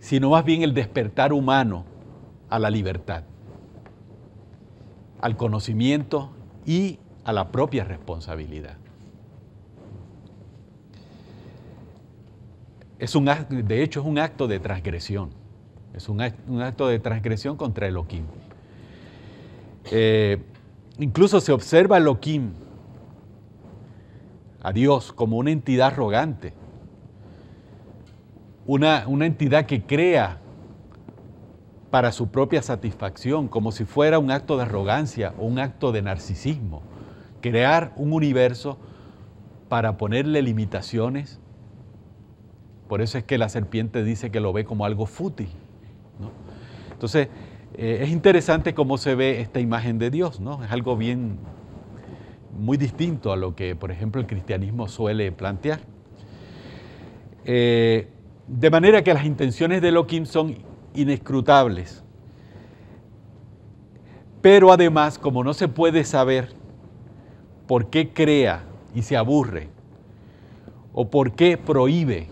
[SPEAKER 1] sino más bien el despertar humano a la libertad, al conocimiento y a la propia responsabilidad. Es un de hecho, es un acto de transgresión. Es un acto, de transgresión contra Elohim. Eh, incluso se observa Elohim a Dios como una entidad arrogante, una, entidad que crea para su propia satisfacción, como si fuera un acto de arrogancia o un acto de narcisismo. Crear un universo para ponerle limitaciones. Por eso es que la serpiente dice que lo ve como algo fútil. Entonces, eh, es interesante cómo se ve esta imagen de Dios, ¿no? Es algo bien muy distinto a lo que, por ejemplo, el cristianismo suele plantear. Eh, de manera que las intenciones de Elohim son inescrutables. Pero además, como no se puede saber por qué crea y se aburre, o por qué prohíbe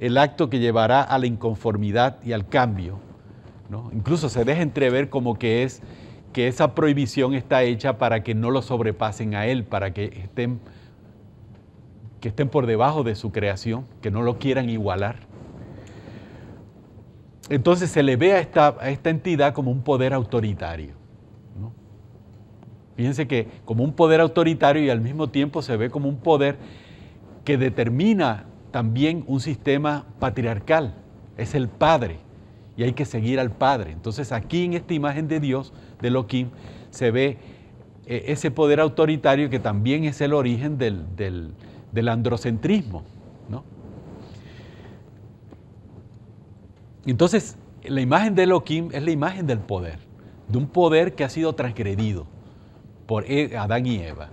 [SPEAKER 1] el acto que llevará a la inconformidad y al cambio, incluso se deja entrever como que es que esa prohibición está hecha para que no lo sobrepasen a Él, para que estén, que estén por debajo de su creación, que no lo quieran igualar. Entonces se le ve a esta, entidad como un poder autoritario. Fíjense que como un poder autoritario y al mismo tiempo se ve como un poder que determina también un sistema patriarcal. Es el padre y hay que seguir al padre. Entonces aquí en esta imagen de Dios de Loki se ve eh, ese poder autoritario que también es el origen del, androcentrismo. Entonces, la imagen de Elohim es la imagen del poder, de un poder que ha sido transgredido por e, Adán y Eva.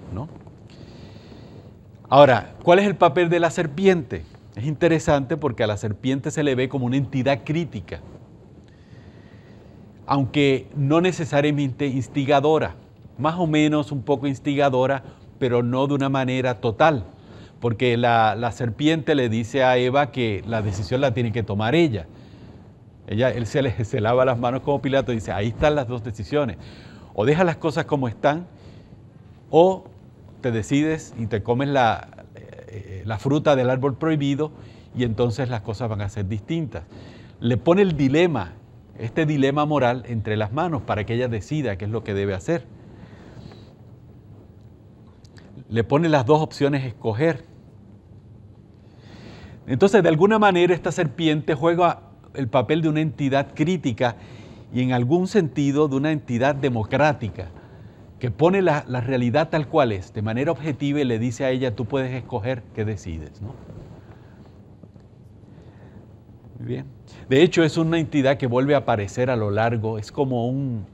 [SPEAKER 1] Ahora, ¿cuál es el papel de la serpiente? Es interesante porque a la serpiente se le ve como una entidad crítica, aunque no necesariamente instigadora, más o menos un poco instigadora, pero no de una manera total, porque la, la serpiente le dice a Eva que la decisión la tiene que tomar ella. ella él se, *laughs* se lava las manos como Pilato y dice, ahí están las dos decisiones, o deja las cosas como están, o te decides y te comes la, eh, la fruta del árbol prohibido y entonces las cosas van a ser distintas. Le pone el dilema este dilema moral entre las manos para que ella decida qué es lo que debe hacer. Le pone las dos opciones escoger. Entonces, de alguna manera, esta serpiente juega el papel de una entidad crítica y en algún sentido de una entidad democrática, que pone la, realidad tal cual es, de manera objetiva y le dice a ella, tú puedes escoger qué decides. ¿no? Muy bien. De hecho, es una entidad que vuelve a aparecer a lo largo, es como un,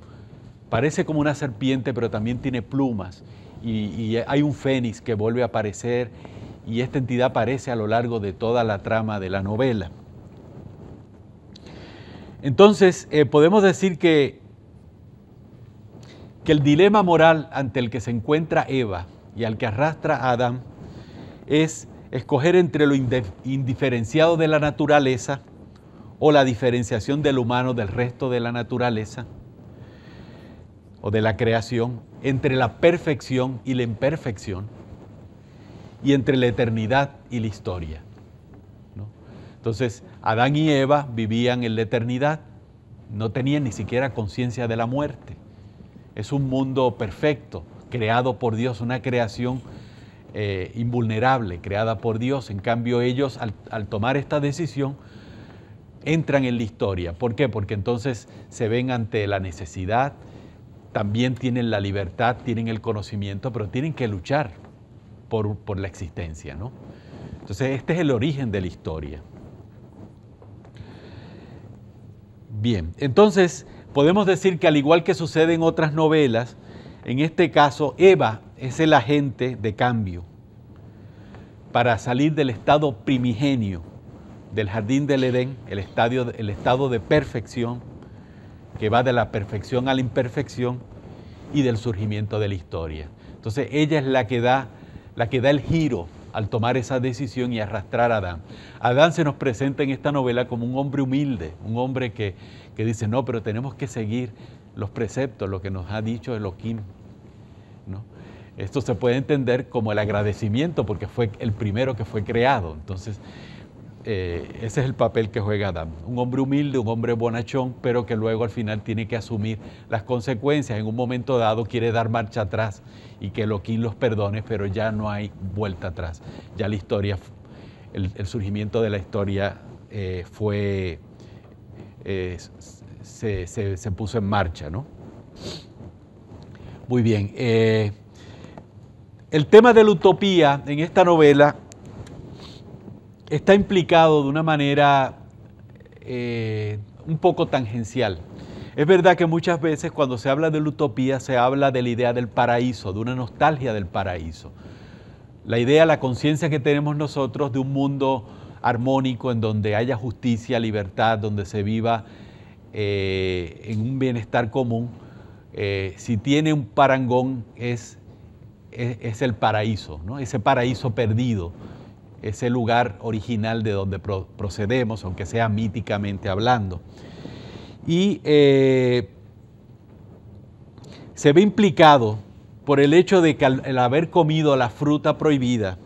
[SPEAKER 1] parece como una serpiente, pero también tiene plumas. Y, hay un fénix que vuelve a aparecer y esta entidad aparece a lo largo de toda la trama de la novela. Entonces, eh, podemos decir que, que el dilema moral ante el que se encuentra Eva y al que arrastra Adam es escoger entre lo indiferenciado de la naturaleza, o la diferenciación del humano del resto de la naturaleza o de la creación, entre la perfección y la imperfección, y entre la eternidad y la historia. Entonces, Adán y Eva vivían en la eternidad, no tenían ni siquiera conciencia de la muerte. Es un mundo perfecto, creado por Dios, una creación eh, invulnerable, creada por Dios. En cambio, ellos al tomar esta decisión, entran en la historia. ¿Por qué? Porque entonces se ven ante la necesidad, también tienen la libertad, tienen el conocimiento, pero tienen que luchar por, la existencia. ¿no? Entonces, este es el origen de la historia. Bien, entonces podemos decir que al igual que sucede en otras novelas, en este caso Eva es el agente de cambio para salir del estado primigenio del jardín del Edén, el, estadio, el estado de perfección, que va de la perfección a la imperfección y del surgimiento de la historia. Entonces ella es la que da, la que da el giro al tomar esa decisión y arrastrar a Adán. Adán se nos presenta en esta novela como un hombre humilde, un hombre que, dice, no, pero tenemos que seguir los preceptos, lo que nos ha dicho Elohim. ¿no? Esto se puede entender como el agradecimiento porque fue el primero que fue creado. Entonces, eh, ese es el papel que juega Adán. Un hombre humilde, un hombre bonachón, pero que luego al final tiene que asumir las consecuencias. En un momento dado quiere dar marcha atrás y que Loquín los perdone, pero ya no hay vuelta atrás. Ya la historia, el, surgimiento de la historia eh, fue, eh, se, se, puso en marcha, ¿no? Muy bien. el tema de la utopía en esta novela está implicado de una manera eh, un poco tangencial. Es verdad que muchas veces cuando se habla de la utopía se habla de la idea del paraíso, de una nostalgia del paraíso. La idea, la conciencia que tenemos nosotros de un mundo armónico en donde haya justicia, libertad, donde se viva eh, en un bienestar común, eh, si tiene un parangón es, es, es el paraíso, ¿no? ese paraíso perdido ese lugar original de donde procedemos, aunque sea míticamente hablando. Y eh, se ve implicado por el hecho de que al, haber comido la fruta prohibida,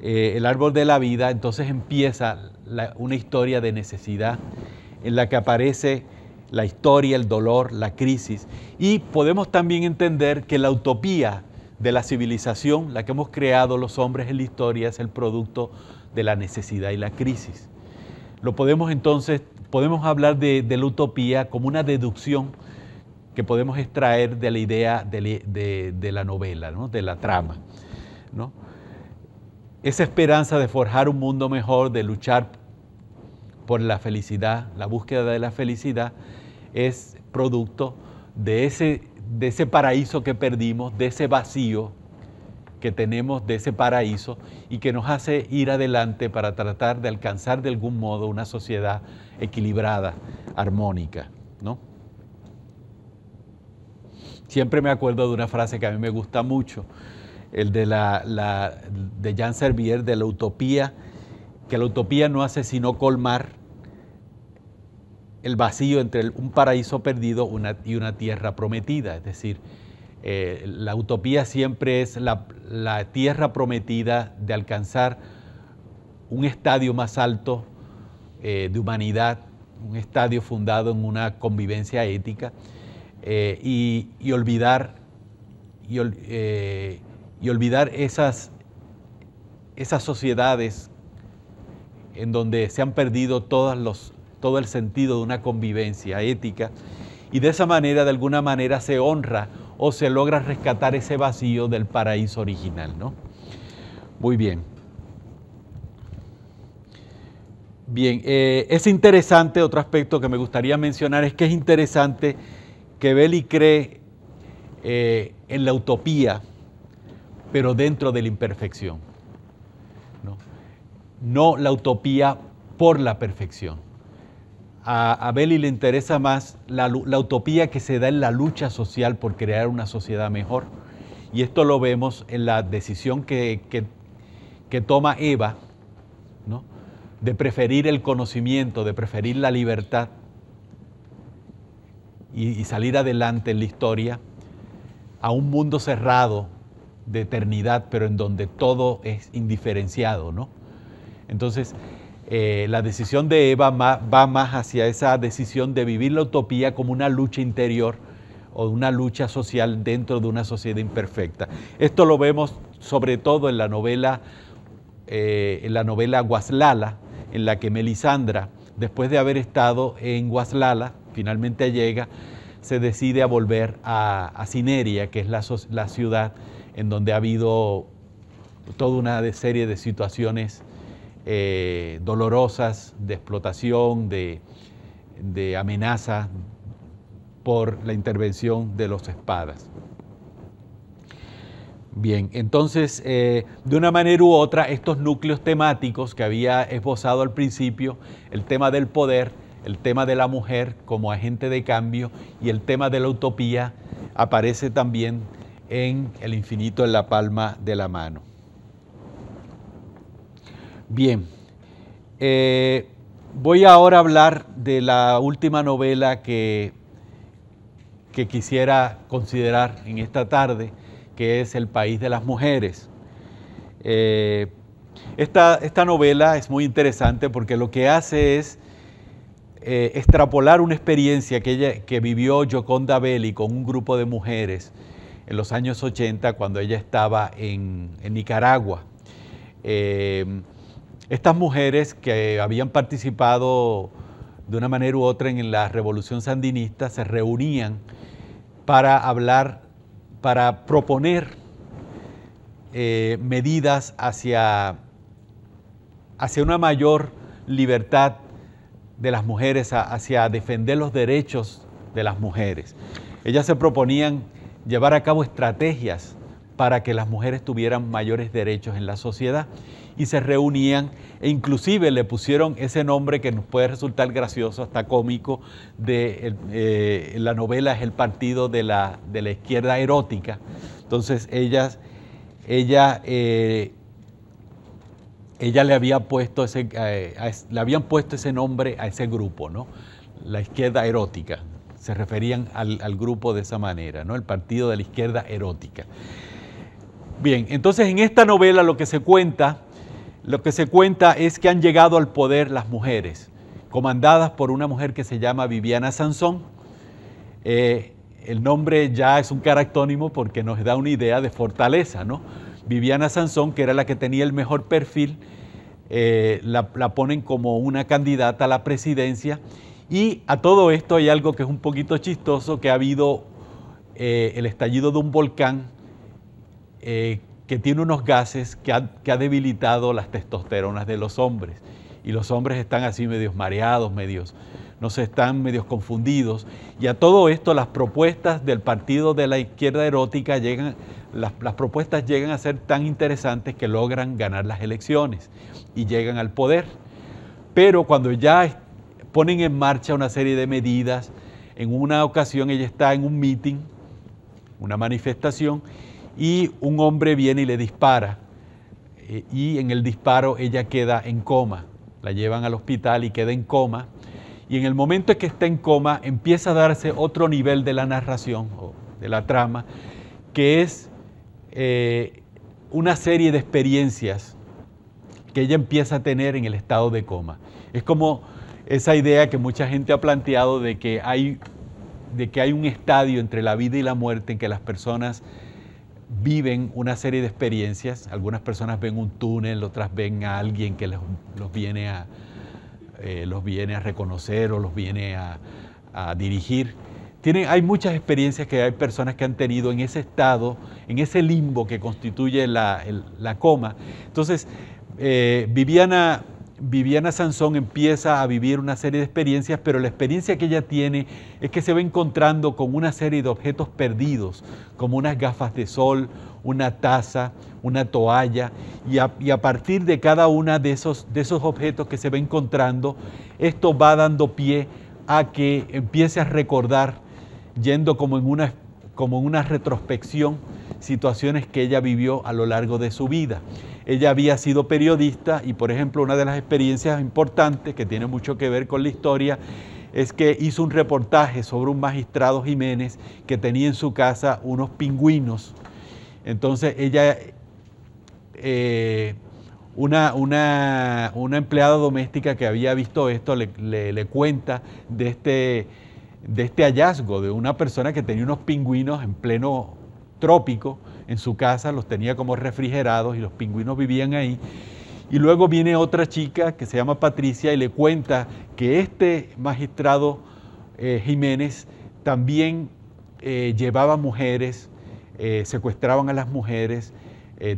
[SPEAKER 1] eh, el árbol de la vida, entonces empieza una historia de necesidad en la que aparece la historia, el dolor, la crisis. Y podemos también entender que la utopía de la civilización, la que hemos creado los hombres en la historia, es el producto de la necesidad y la crisis. Lo podemos entonces, podemos hablar de, la utopía como una deducción que podemos extraer de la idea de, la novela, de la trama. Esa esperanza de forjar un mundo mejor, de luchar por la felicidad, la búsqueda de la felicidad, es producto de ese de ese paraíso que perdimos, de ese vacío que tenemos de ese paraíso y que nos hace ir adelante para tratar de alcanzar de algún modo una sociedad equilibrada, armónica, ¿no? Siempre me acuerdo de una frase que a mí me gusta mucho, el de, la, de Jean Servier, de la utopía, que la utopía no hace sino colmar el vacío entre un paraíso perdido y una tierra prometida. Es decir, eh, la utopía siempre es la, tierra prometida de alcanzar un estadio más alto eh, de humanidad, un estadio fundado en una convivencia ética eh, y, olvidar, olvidar esas, esas sociedades en donde se han perdido todas los todo el sentido de una convivencia ética y de esa manera, de alguna manera, se honra o se logra rescatar ese vacío del paraíso original, ¿no? Muy bien. Bien, eh, es interesante, otro aspecto que me gustaría mencionar es que es interesante que Beli cree eh, en la utopía, pero dentro de la imperfección. no la utopía por la perfección a, a Beli le interesa más la, utopía que se da en la lucha social por crear una sociedad mejor. Y esto lo vemos en la decisión que, que, toma Eva, ¿no? de preferir el conocimiento, de preferir la libertad y, salir adelante en la historia a un mundo cerrado de eternidad, pero en donde todo es indiferenciado, ¿no? Entonces, eh, la decisión de Eva va más hacia esa decisión de vivir la utopía como una lucha interior o una lucha social dentro de una sociedad imperfecta. Esto lo vemos sobre todo en la novela, eh, en la novela Guaslala, en la que Melisandra, después de haber estado en Guaslala, finalmente llega, se decide a volver a, Cineria, que es la ciudad en donde ha habido toda una serie de situaciones eh, dolorosas de explotación, de, amenaza por la intervención de los espadas. Bien, entonces, eh, de una manera u otra, estos núcleos temáticos que había esbozado al principio, el tema del poder, el tema de la mujer como agente de cambio y el tema de la utopía, aparece también en El infinito en la palma de la mano. Bien, eh, voy ahora a hablar de la última novela que, que quisiera considerar en esta tarde, que es El País de las Mujeres. Eh, esta, novela es muy interesante porque lo que hace es eh, extrapolar una experiencia que, vivió Yoconda Belli con un grupo de mujeres en los años 80 cuando ella estaba en, Nicaragua. Estas mujeres que habían participado de una manera u otra en la revolución sandinista se reunían para hablar, para proponer eh, medidas hacia, hacia una mayor libertad de las mujeres, hacia defender los derechos de las mujeres. Ellas se proponían llevar a cabo estrategias para que las mujeres tuvieran mayores derechos en la sociedad y se reunían e inclusive le pusieron ese nombre que nos puede resultar gracioso, hasta cómico, de eh, eh, la novela es el partido de la, izquierda erótica. Entonces ellas, ella, eh, ella le, había puesto ese, habían puesto ese nombre a ese grupo, ¿no? la izquierda erótica. Se referían al, al grupo de esa manera, ¿no? el partido de la izquierda erótica. Bien, entonces en esta novela lo que se cuenta lo que se cuenta es que han llegado al poder las mujeres, comandadas por una mujer que se llama Viviana Sansón. Eh, el nombre ya es un caractónimo porque nos da una idea de fortaleza, ¿no? Viviana Sansón, que era la que tenía el mejor perfil, eh, la, ponen como una candidata a la presidencia. Y a todo esto hay algo que es un poquito chistoso, que ha habido eh, el estallido de un volcán que tiene unos gases que ha, debilitado las testosteronas de los hombres. Y los hombres están así medios mareados, medios, no se están medios confundidos. Y a todo esto las propuestas del partido de la izquierda erótica llegan, las, las propuestas llegan a ser tan interesantes que logran ganar las elecciones y llegan al poder. Pero cuando ya ponen en marcha una serie de medidas, en una ocasión ella está en un meeting, una manifestación, y un hombre viene y le dispara. Eh, y en el disparo ella queda en coma. La llevan al hospital y queda en coma. Y en el momento en que está en coma empieza a darse otro nivel de la narración o de la trama, que es eh, una serie de experiencias que ella empieza a tener en el estado de coma. Es como esa idea que mucha gente ha planteado de que hay, de que hay un estadio entre la vida y la muerte en que las personas viven una serie de experiencias. Algunas personas ven un túnel, otras ven a alguien que los, viene, a, eh, los viene a reconocer o los viene a, dirigir. hay muchas experiencias que hay personas que han tenido en ese estado, en ese limbo que constituye la, coma. Entonces, eh, Viviana Viviana Sansón empieza a vivir una serie de experiencias, pero la experiencia que ella tiene es que se va encontrando con una serie de objetos perdidos, como unas gafas de sol, una taza, una toalla, y a, partir de cada uno de esos, de esos objetos que se va encontrando, esto va dando pie a que empiece a recordar, yendo como en una, como en una retrospección, situaciones que ella vivió a lo largo de su vida. Ella había sido periodista y, por ejemplo, una de las experiencias importantes que tiene mucho que ver con la historia es que hizo un reportaje sobre un magistrado Jiménez que tenía en su casa unos pingüinos. Entonces ella, eh, una, empleada doméstica que había visto esto, le, cuenta este, de este hallazgo de una persona que tenía unos pingüinos en pleno trópico en su casa, los tenía como refrigerados y los pingüinos vivían ahí. Y luego viene otra chica que se llama Patricia y le cuenta que este magistrado eh, Jiménez también eh, llevaba mujeres, eh, secuestraban a las mujeres,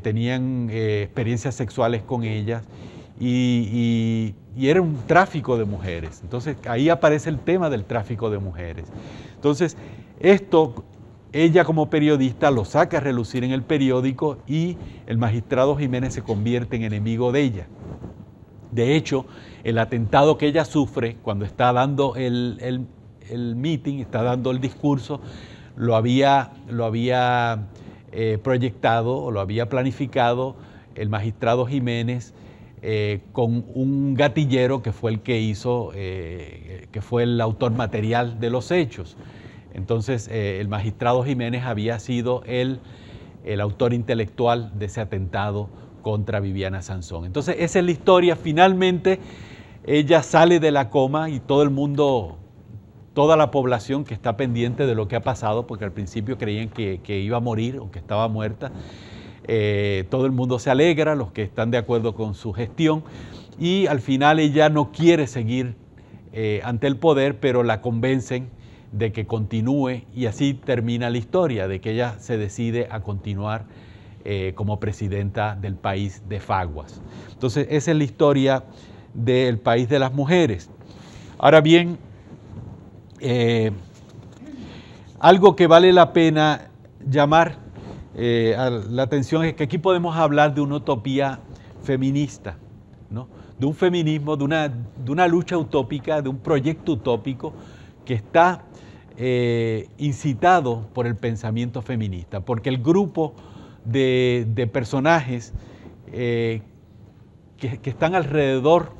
[SPEAKER 1] tenían experiencias sexuales con ellas y, y era un tráfico de mujeres. Entonces ahí aparece el tema del tráfico de mujeres. Entonces esto ella como periodista lo saca a relucir en el periódico y el magistrado Jiménez se convierte en enemigo de ella. De hecho, el atentado que ella sufre cuando está dando el, el, meeting, está dando el discurso, lo había, lo había eh, proyectado o lo había planificado el magistrado Jiménez eh, con un gatillero que fue el que hizo, eh, que fue el autor material de los hechos. Entonces, eh, el magistrado Jiménez había sido el, autor intelectual de ese atentado contra Viviana Sansón. Entonces, esa es la historia. Finalmente, ella sale de la coma y todo el mundo, toda la población que está pendiente de lo que ha pasado, porque al principio creían que, iba a morir o que estaba muerta, eh, todo el mundo se alegra, los que están de acuerdo con su gestión, y al final ella no quiere seguir eh, ante el poder, pero la convencen de que continúe y así termina la historia, de que ella se decide a continuar eh, como presidenta del país de Faguas. Entonces, esa es la historia del país de las mujeres. Ahora bien, eh, algo que vale la pena llamar eh, la atención es que aquí podemos hablar de una utopía feminista, de un feminismo, de una, de una lucha utópica, de un proyecto utópico que está eh, incitado por el pensamiento feminista, porque el grupo de, personajes eh, que, están alrededor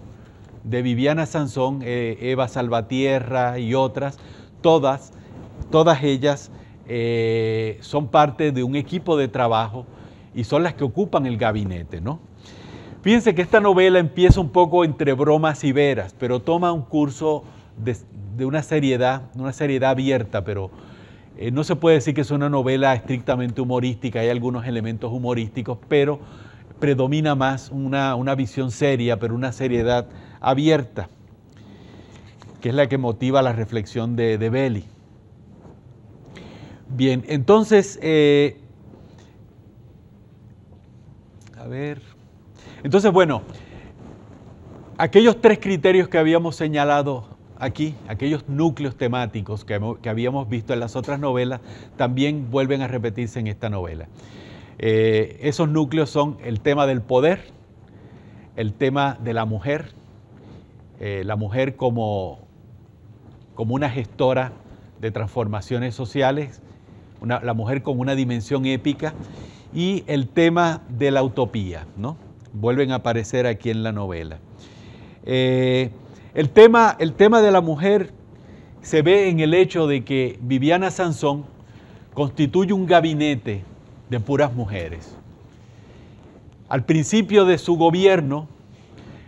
[SPEAKER 1] de Viviana Sansón, eh, Eva Salvatierra y otras, todas, todas ellas son parte de un equipo de trabajo y son las que ocupan el gabinete, ¿no? Fíjense que esta novela empieza un poco entre bromas y veras, pero toma un curso de, de una seriedad, una seriedad abierta, pero eh, no se puede decir que es una novela estrictamente humorística, hay algunos elementos humorísticos, pero predomina más una, visión seria, pero una seriedad abierta, que es la que motiva la reflexión de, de Belli. Bien, entonces, eh, a ver, entonces bueno, aquellos tres criterios que habíamos señalado aquí, aquellos núcleos temáticos que, habíamos visto en las otras novelas, también vuelven a repetirse en esta novela. Eh, esos núcleos son el tema del poder, el tema de la mujer, eh, la mujer como, como una gestora de transformaciones sociales, la mujer con una dimensión épica y el tema de la utopía, ¿no? Vuelven a aparecer aquí en la novela. Eh, el tema, el tema de la mujer se ve en el hecho de que Viviana Sansón constituye un gabinete de puras mujeres. Al principio de su gobierno,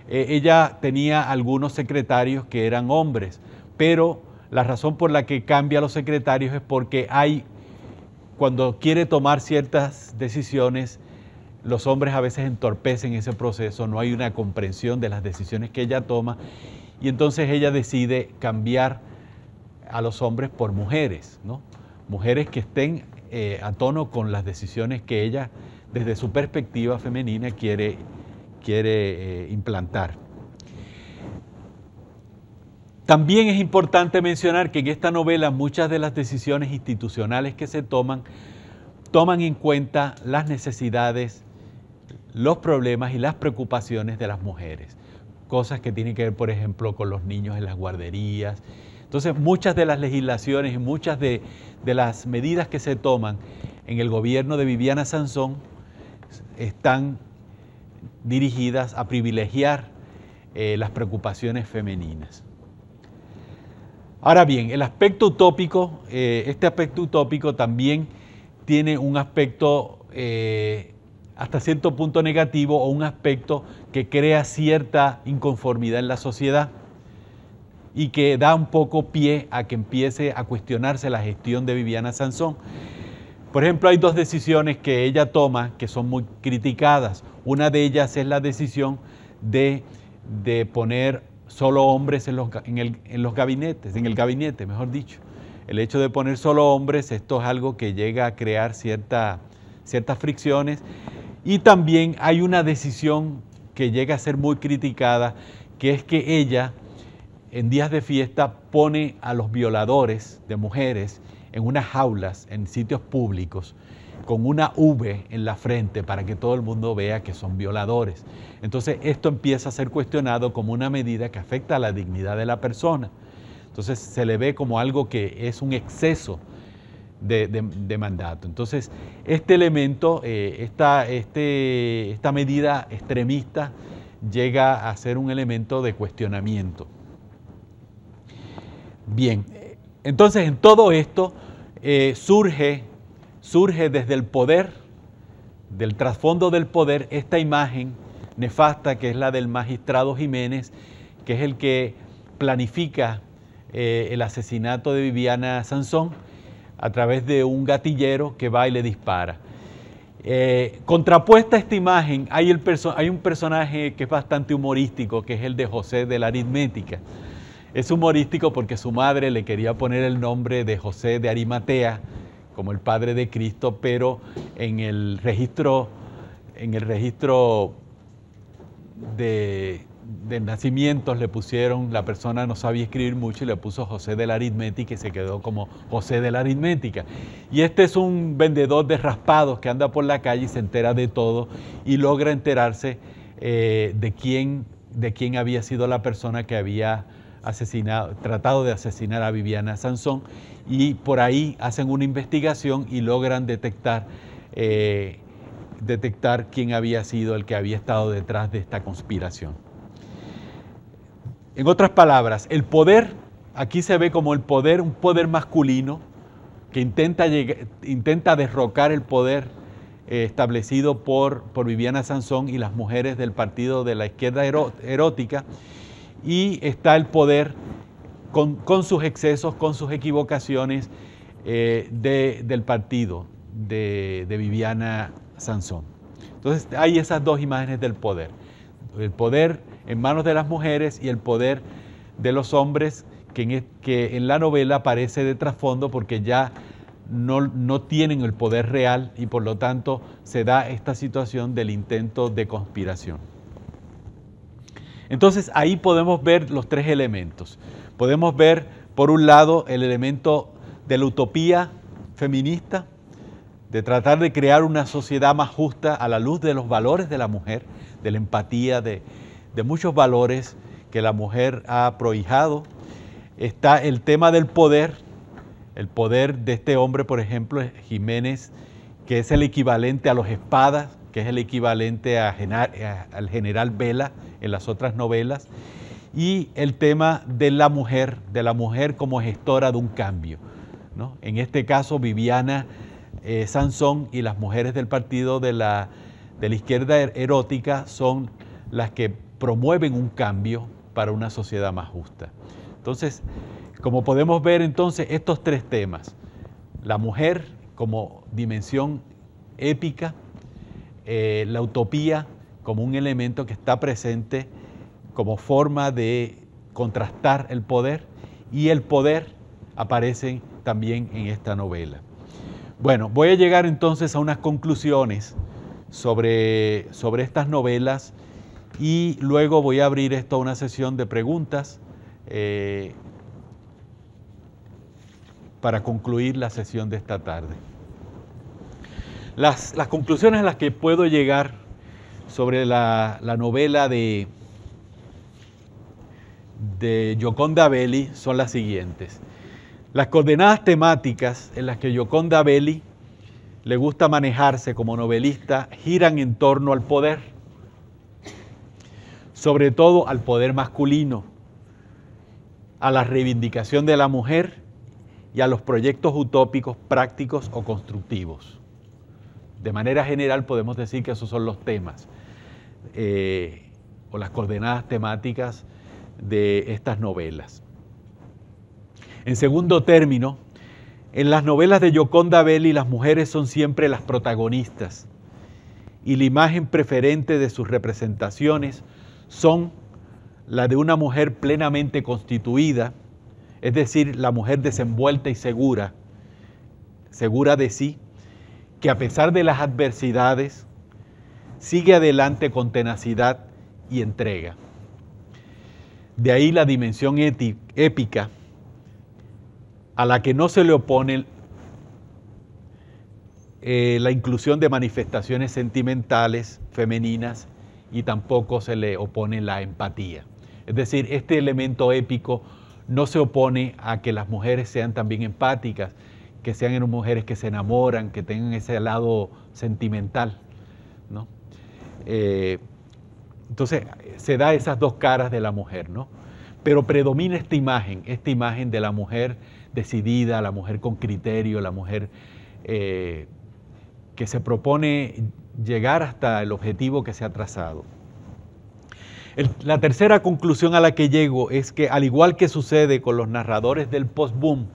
[SPEAKER 1] eh, ella tenía algunos secretarios que eran hombres, pero la razón por la que cambia los secretarios es porque hay, cuando quiere tomar ciertas decisiones, los hombres a veces entorpecen ese proceso, no hay una comprensión de las decisiones que ella toma y entonces ella decide cambiar a los hombres por mujeres, Mujeres que estén eh, a tono con las decisiones que ella, desde su perspectiva femenina, quiere, quiere eh, implantar. También es importante mencionar que en esta novela muchas de las decisiones institucionales que se toman toman en cuenta las necesidades, los problemas y las preocupaciones de las mujeres cosas que tienen que ver, por ejemplo, con los niños en las guarderías. Entonces, muchas de las legislaciones y muchas de, las medidas que se toman en el gobierno de Viviana Sansón están dirigidas a privilegiar eh, las preocupaciones femeninas. Ahora bien, el aspecto utópico, eh, este aspecto utópico también tiene un aspecto eh, hasta cierto punto negativo o un aspecto que crea cierta inconformidad en la sociedad y que da un poco pie a que empiece a cuestionarse la gestión de Viviana Sansón. Por ejemplo, hay dos decisiones que ella toma que son muy criticadas. Una de ellas es la decisión de, poner solo hombres en los, el, gabinetes, en el gabinete, mejor dicho. El hecho de poner solo hombres, esto es algo que llega a crear ciertas fricciones y también hay una decisión que llega a ser muy criticada, que es que ella en días de fiesta pone a los violadores de mujeres en unas jaulas, en sitios públicos, con una V en la frente para que todo el mundo vea que son violadores. Entonces esto empieza a ser cuestionado como una medida que afecta a la dignidad de la persona. Entonces se le ve como algo que es un exceso de, mandato. Entonces, este elemento, eh, este, esta, medida extremista llega a ser un elemento de cuestionamiento. Bien, entonces en todo esto eh, surge, surge desde el poder, del trasfondo del poder, esta imagen nefasta que es la del magistrado Jiménez, que es el que planifica eh, el asesinato de Viviana Sansón a través de un gatillero que va y le dispara. Eh, contrapuesta a esta imagen hay, el hay, un personaje que es bastante humorístico, que es el de José de la Aritmética. Es humorístico porque su madre le quería poner el nombre de José de Arimatea, como el padre de Cristo, pero en el registro, en el registro de, de nacimientos le pusieron, la persona no sabía escribir mucho y le puso José de la Aritmética y se quedó como José de la Aritmética. Y este es un vendedor de raspados que anda por la calle y se entera de todo y logra enterarse eh, de, quién, de quién había sido la persona que había asesinado, tratado de asesinar a Viviana Sansón y por ahí hacen una investigación y logran detectar, eh, detectar quién había sido el que había estado detrás de esta conspiración. En otras palabras, el poder, aquí se ve como el poder, un poder masculino que intenta, intenta derrocar el poder eh, establecido por, por, Viviana Sansón y las mujeres del partido de la izquierda erótica. Y está el poder con, sus excesos, con sus equivocaciones eh, del partido de, de Viviana Sansón. Entonces hay esas dos imágenes del poder. El poder en manos de las mujeres y el poder de los hombres que en, que en la novela aparece de trasfondo porque ya no, no tienen el poder real y por lo tanto se da esta situación del intento de conspiración. Entonces ahí podemos ver los tres elementos. Podemos ver, por un lado, el elemento de la utopía feminista, de tratar de crear una sociedad más justa a la luz de los valores de la mujer, de la empatía, de, de muchos valores que la mujer ha prohijado. Está el tema del poder, el poder de este hombre, por ejemplo, Jiménez, que es el equivalente a los espadas, que es el equivalente a, al general Vela en las otras novelas, y el tema de la mujer, de la mujer como gestora de un cambio. ¿no? En este caso, Viviana eh, Sansón y las mujeres del partido de la, de la izquierda er-, erótica son las que promueven un cambio para una sociedad más justa. Entonces, como podemos ver entonces estos tres temas, la mujer como dimensión épica, eh, la utopía como un elemento que está presente como forma de contrastar el poder y el poder aparecen también en esta novela. Bueno, voy a llegar entonces a unas conclusiones sobre, sobre estas novelas y luego voy a abrir esto a una sesión de preguntas eh, para concluir la sesión de esta tarde. Las, conclusiones a las que puedo llegar sobre la, novela de, de Gioconda Belli son las siguientes. Las coordenadas temáticas en las que Gioconda Belli le gusta manejarse como novelista giran en torno al poder sobre todo al poder masculino, a la reivindicación de la mujer y a los proyectos utópicos, prácticos o constructivos. De manera general podemos decir que esos son los temas eh, o las coordenadas temáticas de estas novelas. En segundo término, en las novelas de Yoconda Belli las mujeres son siempre las protagonistas y la imagen preferente de sus representaciones son la de una mujer plenamente constituida, es decir, la mujer desenvuelta y segura, segura de sí, que a pesar de las adversidades, sigue adelante con tenacidad y entrega. De ahí la dimensión épica a la que no se le opone eh, la inclusión de manifestaciones sentimentales femeninas y tampoco se le opone la empatía. Es decir, este elemento épico no se opone a que las mujeres sean también empáticas, que sean mujeres que se enamoran, que tengan ese lado sentimental. ¿no? Eh, entonces, se da esas dos caras de la mujer, ¿no? Pero predomina esta imagen, esta imagen de la mujer decidida, la mujer con criterio, la mujer eh, que se propone llegar hasta el objetivo que se ha trazado. la tercera conclusión a la que llego es que, al igual que sucede con los narradores del post-boom,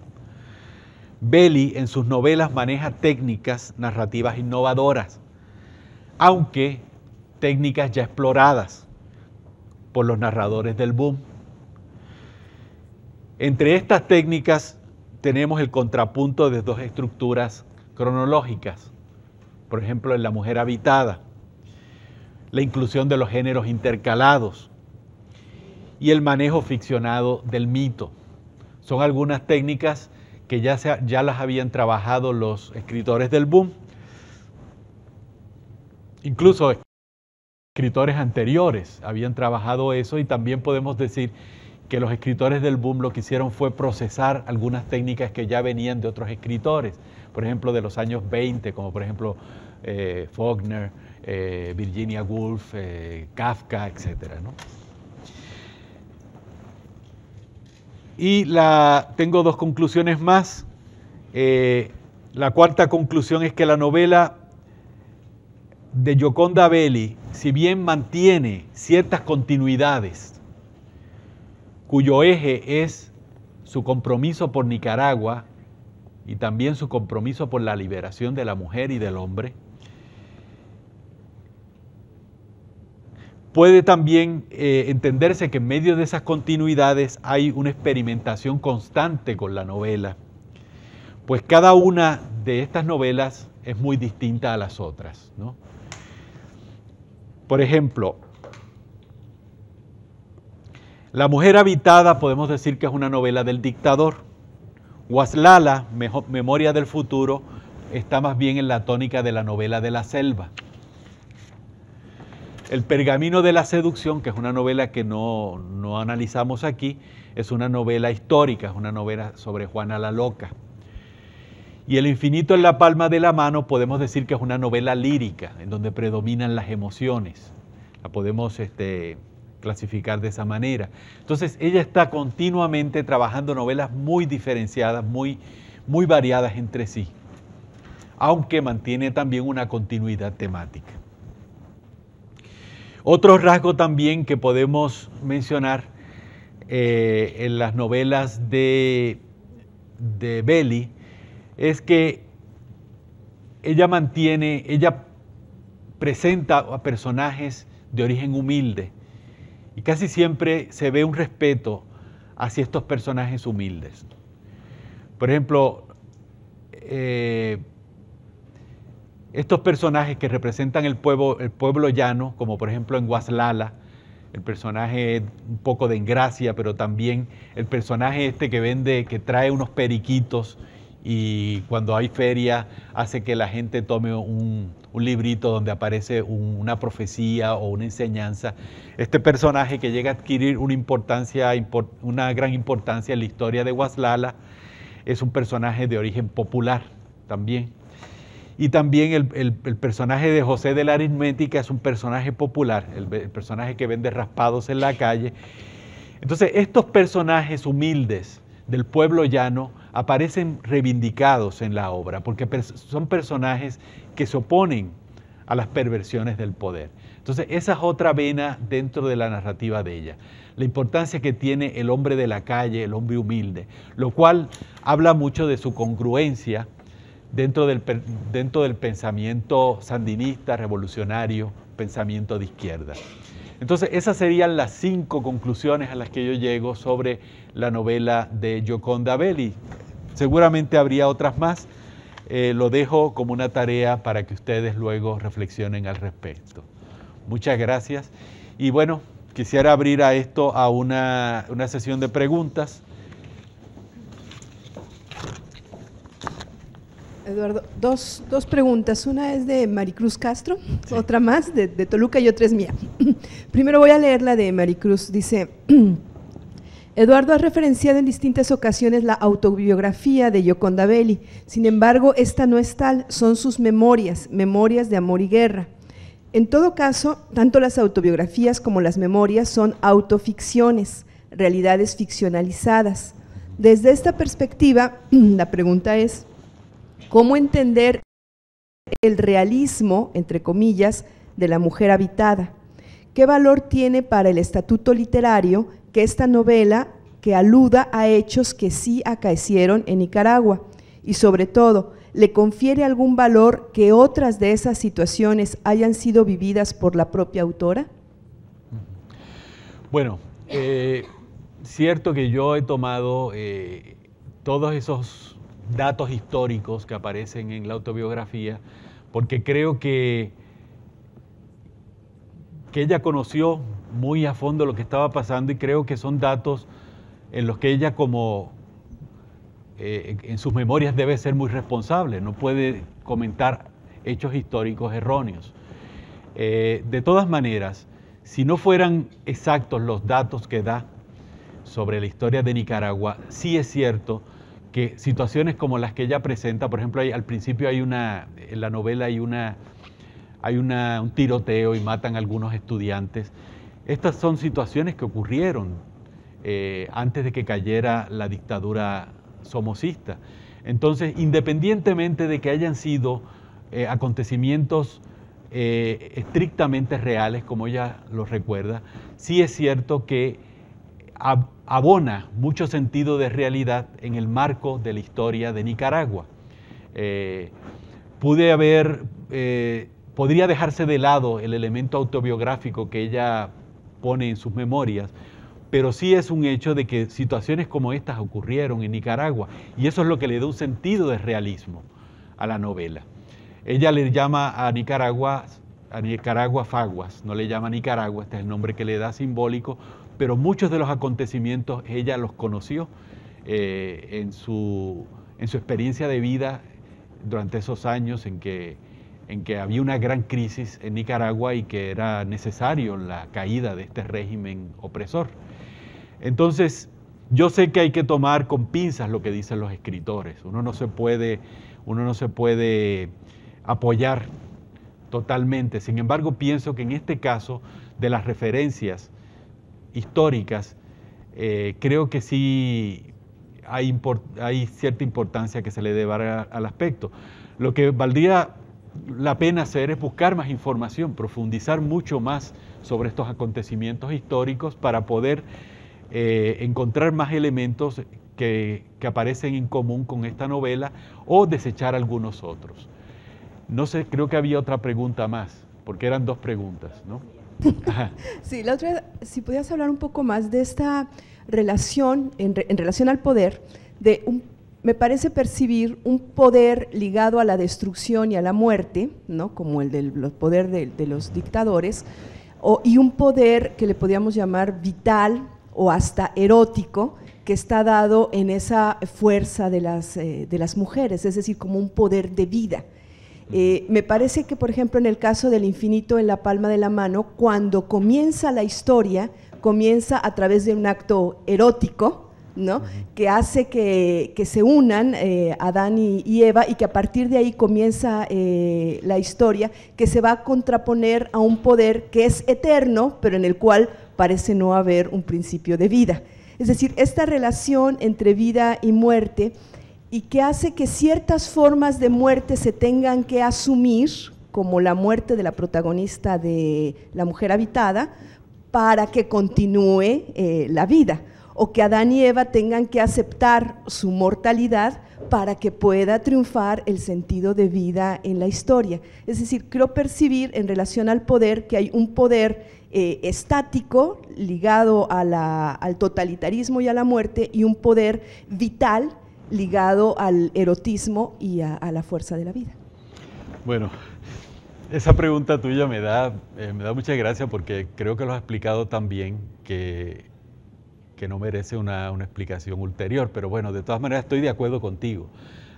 [SPEAKER 1] Belli en sus novelas maneja técnicas narrativas innovadoras, aunque técnicas ya exploradas por los narradores del boom. Entre estas técnicas tenemos el contrapunto de dos estructuras cronológicas por ejemplo, en la mujer habitada, la inclusión de los géneros intercalados y el manejo ficcionado del mito. Son algunas técnicas que ya, ya las habían trabajado los escritores del boom, incluso escritores anteriores habían trabajado eso y también podemos decir que los escritores del boom lo que hicieron fue procesar algunas técnicas que ya venían de otros escritores por ejemplo, de los años 20, como por ejemplo eh, Faulkner, eh, Virginia Woolf, eh, Kafka, etc. Y la, tengo dos conclusiones más. la cuarta conclusión es que la novela de Gioconda Belli, si bien mantiene ciertas continuidades, cuyo eje es su compromiso por Nicaragua y también su compromiso por la liberación de la mujer y del hombre, puede también eh, entenderse que en medio de esas continuidades hay una experimentación constante con la novela, pues cada una de estas novelas es muy distinta a las otras. ¿no? Por ejemplo, La mujer habitada podemos decir que es una novela del dictador, Guaslala, Memoria del Futuro, está más bien en la tónica de la novela de la selva. El Pergamino de la Seducción, que es una novela que no, no analizamos aquí, es una novela histórica, es una novela sobre Juana la Loca. Y El Infinito en la Palma de la Mano podemos decir que es una novela lírica, en donde predominan las emociones. La podemos este, clasificar de esa manera. Entonces, ella está continuamente trabajando novelas muy diferenciadas, muy, muy variadas entre sí, aunque mantiene también una continuidad temática. Otro rasgo también que podemos mencionar eh, en las novelas de, de Belli es que ella mantiene, ella presenta a personajes de origen humilde, y casi siempre se ve un respeto hacia estos personajes humildes. Por ejemplo, eh, estos personajes que representan el pueblo, llano, como por ejemplo en Guaslala, el personaje un poco de engracia, pero también el personaje este que vende, que trae unos periquitos y cuando hay feria hace que la gente tome un, un librito donde aparece una profecía o una enseñanza, este personaje que llega a adquirir una, importancia, una gran importancia en la historia de Guaslala, es un personaje de origen popular también. Y también el, personaje de José de la Aritmética es un personaje popular, el, el, personaje que vende raspados en la calle. Entonces, estos personajes humildes del pueblo llano aparecen reivindicados en la obra, porque son personajes que se oponen a las perversiones del poder. Entonces, esa es otra vena dentro de la narrativa de ella, la importancia que tiene el hombre de la calle, el hombre humilde, lo cual habla mucho de su congruencia dentro del, dentro del pensamiento sandinista, revolucionario, pensamiento de izquierda. Entonces, esas serían las cinco conclusiones a las que yo llego sobre la novela de Gioconda Belli, Seguramente habría otras más. Eh, lo dejo como una tarea para que ustedes luego reflexionen al respecto. Muchas gracias. Y bueno, quisiera abrir a esto a una, sesión de preguntas.
[SPEAKER 2] Eduardo, dos, preguntas. Una es de Maricruz Castro, otra más de, de Toluca y otra es mía. *laughs* Primero voy a leer la de Maricruz. Dice, *clears throat* Eduardo ha referenciado en distintas ocasiones la autobiografía de Yoconda Belli, sin embargo, esta no es tal, son sus memorias, memorias de amor y guerra. En todo caso, tanto las autobiografías como las memorias son autoficciones, realidades ficcionalizadas. Desde esta perspectiva, *clears throat* la pregunta es, ¿cómo entender el realismo, entre comillas, de la mujer habitada? ¿Qué valor tiene para el estatuto literario que esta novela que aluda a hechos que sí acaecieron en Nicaragua y sobre todo le confiere algún valor que otras de esas situaciones hayan sido vividas por la propia autora?
[SPEAKER 1] Bueno, eh, cierto que yo he tomado eh, todos esos datos históricos que aparecen en la autobiografía porque creo que, que ella conoció muy a fondo lo que estaba pasando y creo que son datos en los que ella como eh, en sus memorias debe ser muy responsable, no puede comentar hechos históricos erróneos. Eh, de todas maneras, si no fueran exactos los datos que da sobre la historia de Nicaragua, sí es cierto que situaciones como las que ella presenta, por ejemplo, al principio hay una, en la novela hay una, hay un tiroteo y matan algunos estudiantes. Estas son situaciones que ocurrieron eh, antes de que cayera la dictadura somocista. Entonces, independientemente de que hayan sido eh, acontecimientos eh, estrictamente reales, como ella los recuerda, sí es cierto que abona mucho sentido de realidad en el marco de la historia de Nicaragua. pude haber, podría dejarse de lado el elemento autobiográfico que ella pone en sus memorias, pero sí es un hecho de que situaciones como estas ocurrieron en Nicaragua y eso es lo que le da un sentido de realismo a la novela. Ella le llama a Nicaragua a Nicaragua Faguas, no le llama Nicaragua, este es el nombre que le da simbólico, pero muchos de los acontecimientos ella los conoció eh, en, su, en su experiencia de vida durante esos años en que en que había una gran crisis en Nicaragua y que era necesario la caída de este régimen opresor. Entonces, yo sé que hay que tomar con pinzas lo que dicen los escritores. Uno no se puede, uno no se puede apoyar totalmente. Sin embargo, pienso que en este caso de las referencias históricas, eh, creo que sí hay, cierta importancia que se le deba al aspecto. Lo que valdría la pena hacer es buscar más información, profundizar mucho más sobre estos acontecimientos históricos para poder eh, encontrar más elementos que, aparecen en común con esta novela o desechar algunos otros. No sé, creo que había otra pregunta más, porque eran dos preguntas, ¿no? *laughs*
[SPEAKER 2] sí, la otra, si podías hablar un poco más de esta relación, en relación al poder, de un me parece percibir un poder ligado a la destrucción y a la muerte, ¿no? como el del poder de, los dictadores, y un poder que le podríamos llamar vital o hasta erótico, que está dado en esa fuerza de las, eh, de las mujeres, es decir, como un poder de vida. Eh, me parece que, por ejemplo, en el caso del infinito en la palma de la mano, cuando comienza la historia, comienza a través de un acto erótico, que hace que, se unan eh, Adán y, Eva y que a partir de ahí comienza eh, la historia que se va a contraponer a un poder que es eterno, pero en el cual parece no haber un principio de vida. Es decir, esta relación entre vida y muerte y que hace que ciertas formas de muerte se tengan que asumir, como la muerte de la protagonista de La mujer habitada, para que continúe eh, la vida o que Adán y Eva tengan que aceptar su mortalidad para que pueda triunfar el sentido de vida en la historia. Es decir, creo percibir en relación al poder que hay un poder eh, estático ligado al totalitarismo y a la muerte y un poder vital ligado al erotismo y a, la fuerza de la vida.
[SPEAKER 1] Bueno, esa pregunta tuya me da, eh, me da mucha gracia porque creo que lo has explicado tan bien que que no merece una, explicación ulterior. Pero bueno, de todas maneras estoy de acuerdo contigo.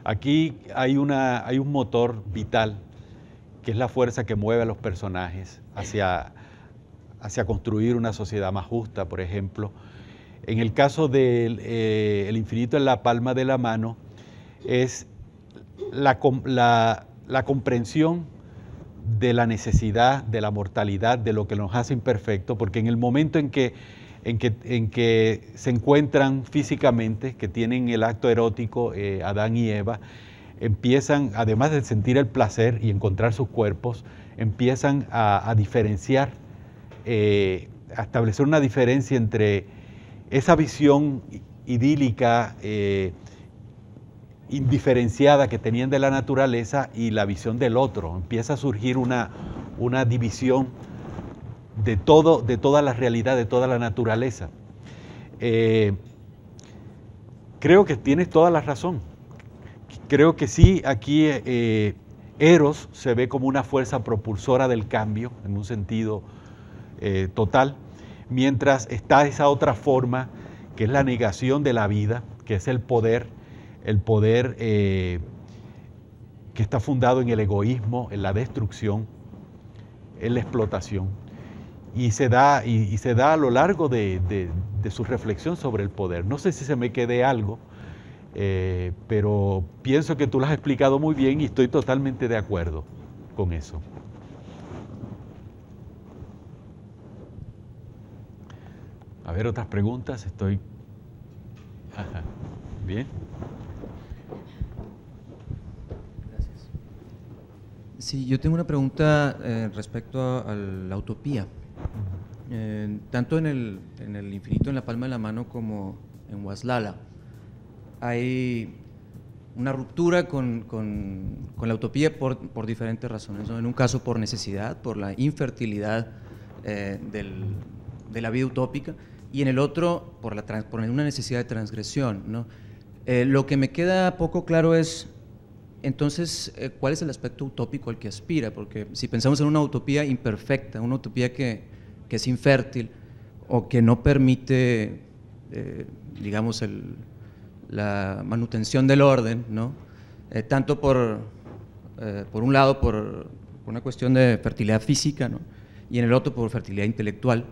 [SPEAKER 1] Aquí hay, una, hay un motor vital, que es la fuerza que mueve a los personajes hacia, hacia construir una sociedad más justa, por ejemplo. En el caso del de, eh, infinito en la palma de la mano, es la, la comprensión de la necesidad, de la mortalidad, de lo que nos hace imperfecto, porque en el momento en que en que, se encuentran físicamente, que tienen el acto erótico eh, Adán y Eva, empiezan, además de sentir el placer y encontrar sus cuerpos, empiezan a, diferenciar, eh, a establecer una diferencia entre esa visión idílica, eh, indiferenciada que tenían de la naturaleza y la visión del otro. Empieza a surgir una, una división de, todo, de toda la realidad, de toda la naturaleza. Eh, creo que tienes toda la razón. Creo que sí, aquí eh, Eros se ve como una fuerza propulsora del cambio, en un sentido eh, total, mientras está esa otra forma, que es la negación de la vida, que es el poder, el poder que está fundado en el egoísmo, en la destrucción, en la explotación y se da, y, se da a lo largo de, su reflexión sobre el poder. No sé si se me quede algo, eh, pero pienso que tú lo has explicado muy bien y estoy totalmente de acuerdo con eso. A ver, otras preguntas, estoy... Bien.
[SPEAKER 3] Gracias. Sí, yo tengo una pregunta eh, respecto a la utopía tanto en el, infinito en la palma de la mano como en Huaslala. Hay una ruptura con, la utopía por, por diferentes razones. En un caso por necesidad, por la infertilidad eh, de la vida utópica, y en el otro por, la, una necesidad de transgresión. ¿no? Eh, lo que me queda poco claro es entonces, eh, ¿cuál es el aspecto utópico al que aspira? Porque si pensamos en una utopía imperfecta, una utopía que, que es infértil o que no permite, eh, digamos, la manutención del orden, ¿no? Eh, tanto por, eh, por un lado por, una cuestión de fertilidad física ¿no? y en el otro por fertilidad intelectual.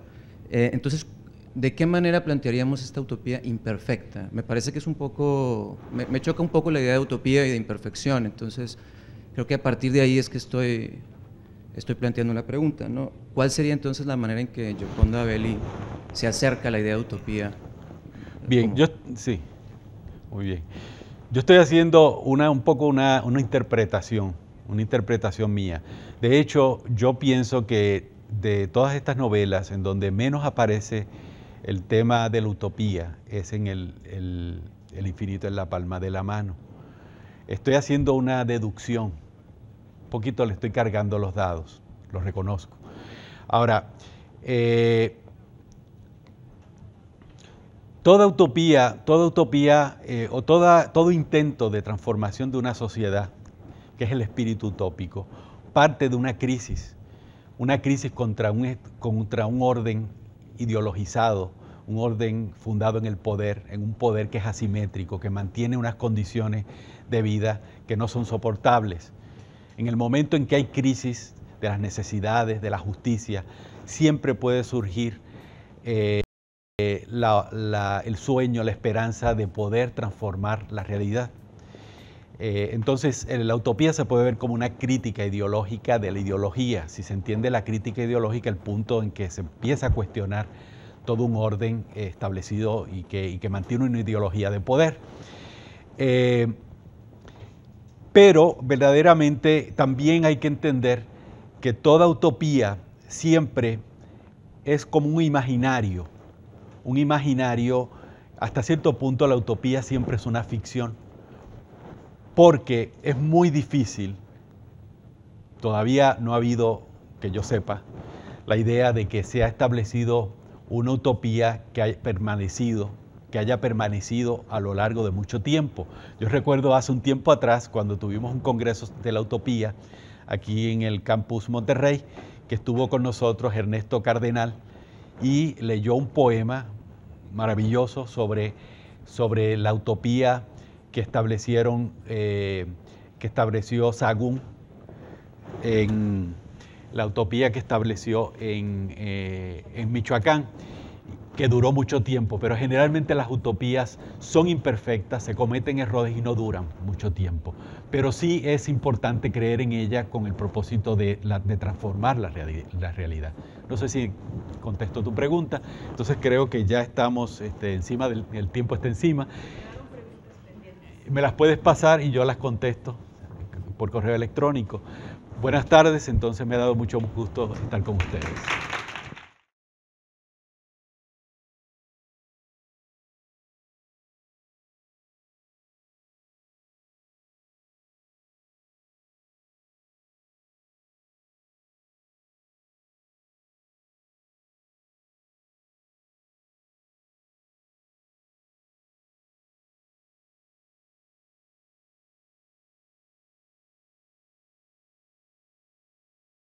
[SPEAKER 3] entonces, ¿de qué manera plantearíamos esta utopía imperfecta? Me parece que es un poco, me, me choca un poco la idea de utopía y de imperfección, entonces creo que a partir de ahí es que estoy estoy planteando la pregunta, ¿no? ¿Cuál sería entonces la manera en que Gioconda Belli se acerca a la idea de utopía? Bien, yo sí, muy bien. Yo estoy haciendo
[SPEAKER 1] una, un poco una, interpretación, una interpretación mía. De hecho, yo pienso que de todas estas novelas en donde menos aparece el tema de la utopía es en el, el infinito en la palma de la mano. Estoy haciendo una deducción poquito le estoy cargando los dados, los reconozco. Ahora, eh, toda utopía, toda utopía eh, o toda, todo intento de transformación de una sociedad, que es el espíritu utópico, parte de una crisis, una crisis contra un, contra un orden ideologizado, un orden fundado en el poder, en un poder que es asimétrico, que mantiene unas condiciones de vida que no son soportables. En el momento en que hay crisis de las necesidades, de la justicia, siempre puede surgir eh, el sueño, la esperanza de poder transformar la realidad. Eh, entonces, eh, la utopía se puede ver como una crítica ideológica de la ideología. Si se entiende la crítica ideológica, el punto en que se empieza a cuestionar todo un orden establecido y que, mantiene una ideología de poder. Pero verdaderamente también hay que entender que toda utopía siempre es como un imaginario, un imaginario, hasta cierto punto la utopía siempre es una ficción, porque es muy difícil, todavía no ha habido, que yo sepa, la idea de que se ha establecido una utopía que ha permanecido haya permanecido a lo largo de mucho tiempo. Yo recuerdo hace un tiempo atrás, cuando tuvimos un congreso de la utopía aquí en el campus Monterrey, que estuvo con nosotros Ernesto Cardenal y leyó un poema maravilloso sobre, sobre la utopía que establecieron, eh, que estableció Sagún en la utopía que estableció en eh, Michoacán que duró mucho tiempo, pero generalmente las utopías son imperfectas, se cometen errores y no duran mucho tiempo. Pero sí es importante creer en ella con el propósito de, transformar la, realidad. No sé si contesto tu pregunta, entonces creo que ya estamos este, encima, del, el tiempo está encima. Me las puedes pasar y yo las contesto por correo electrónico. Buenas tardes, entonces me ha dado mucho gusto estar con ustedes.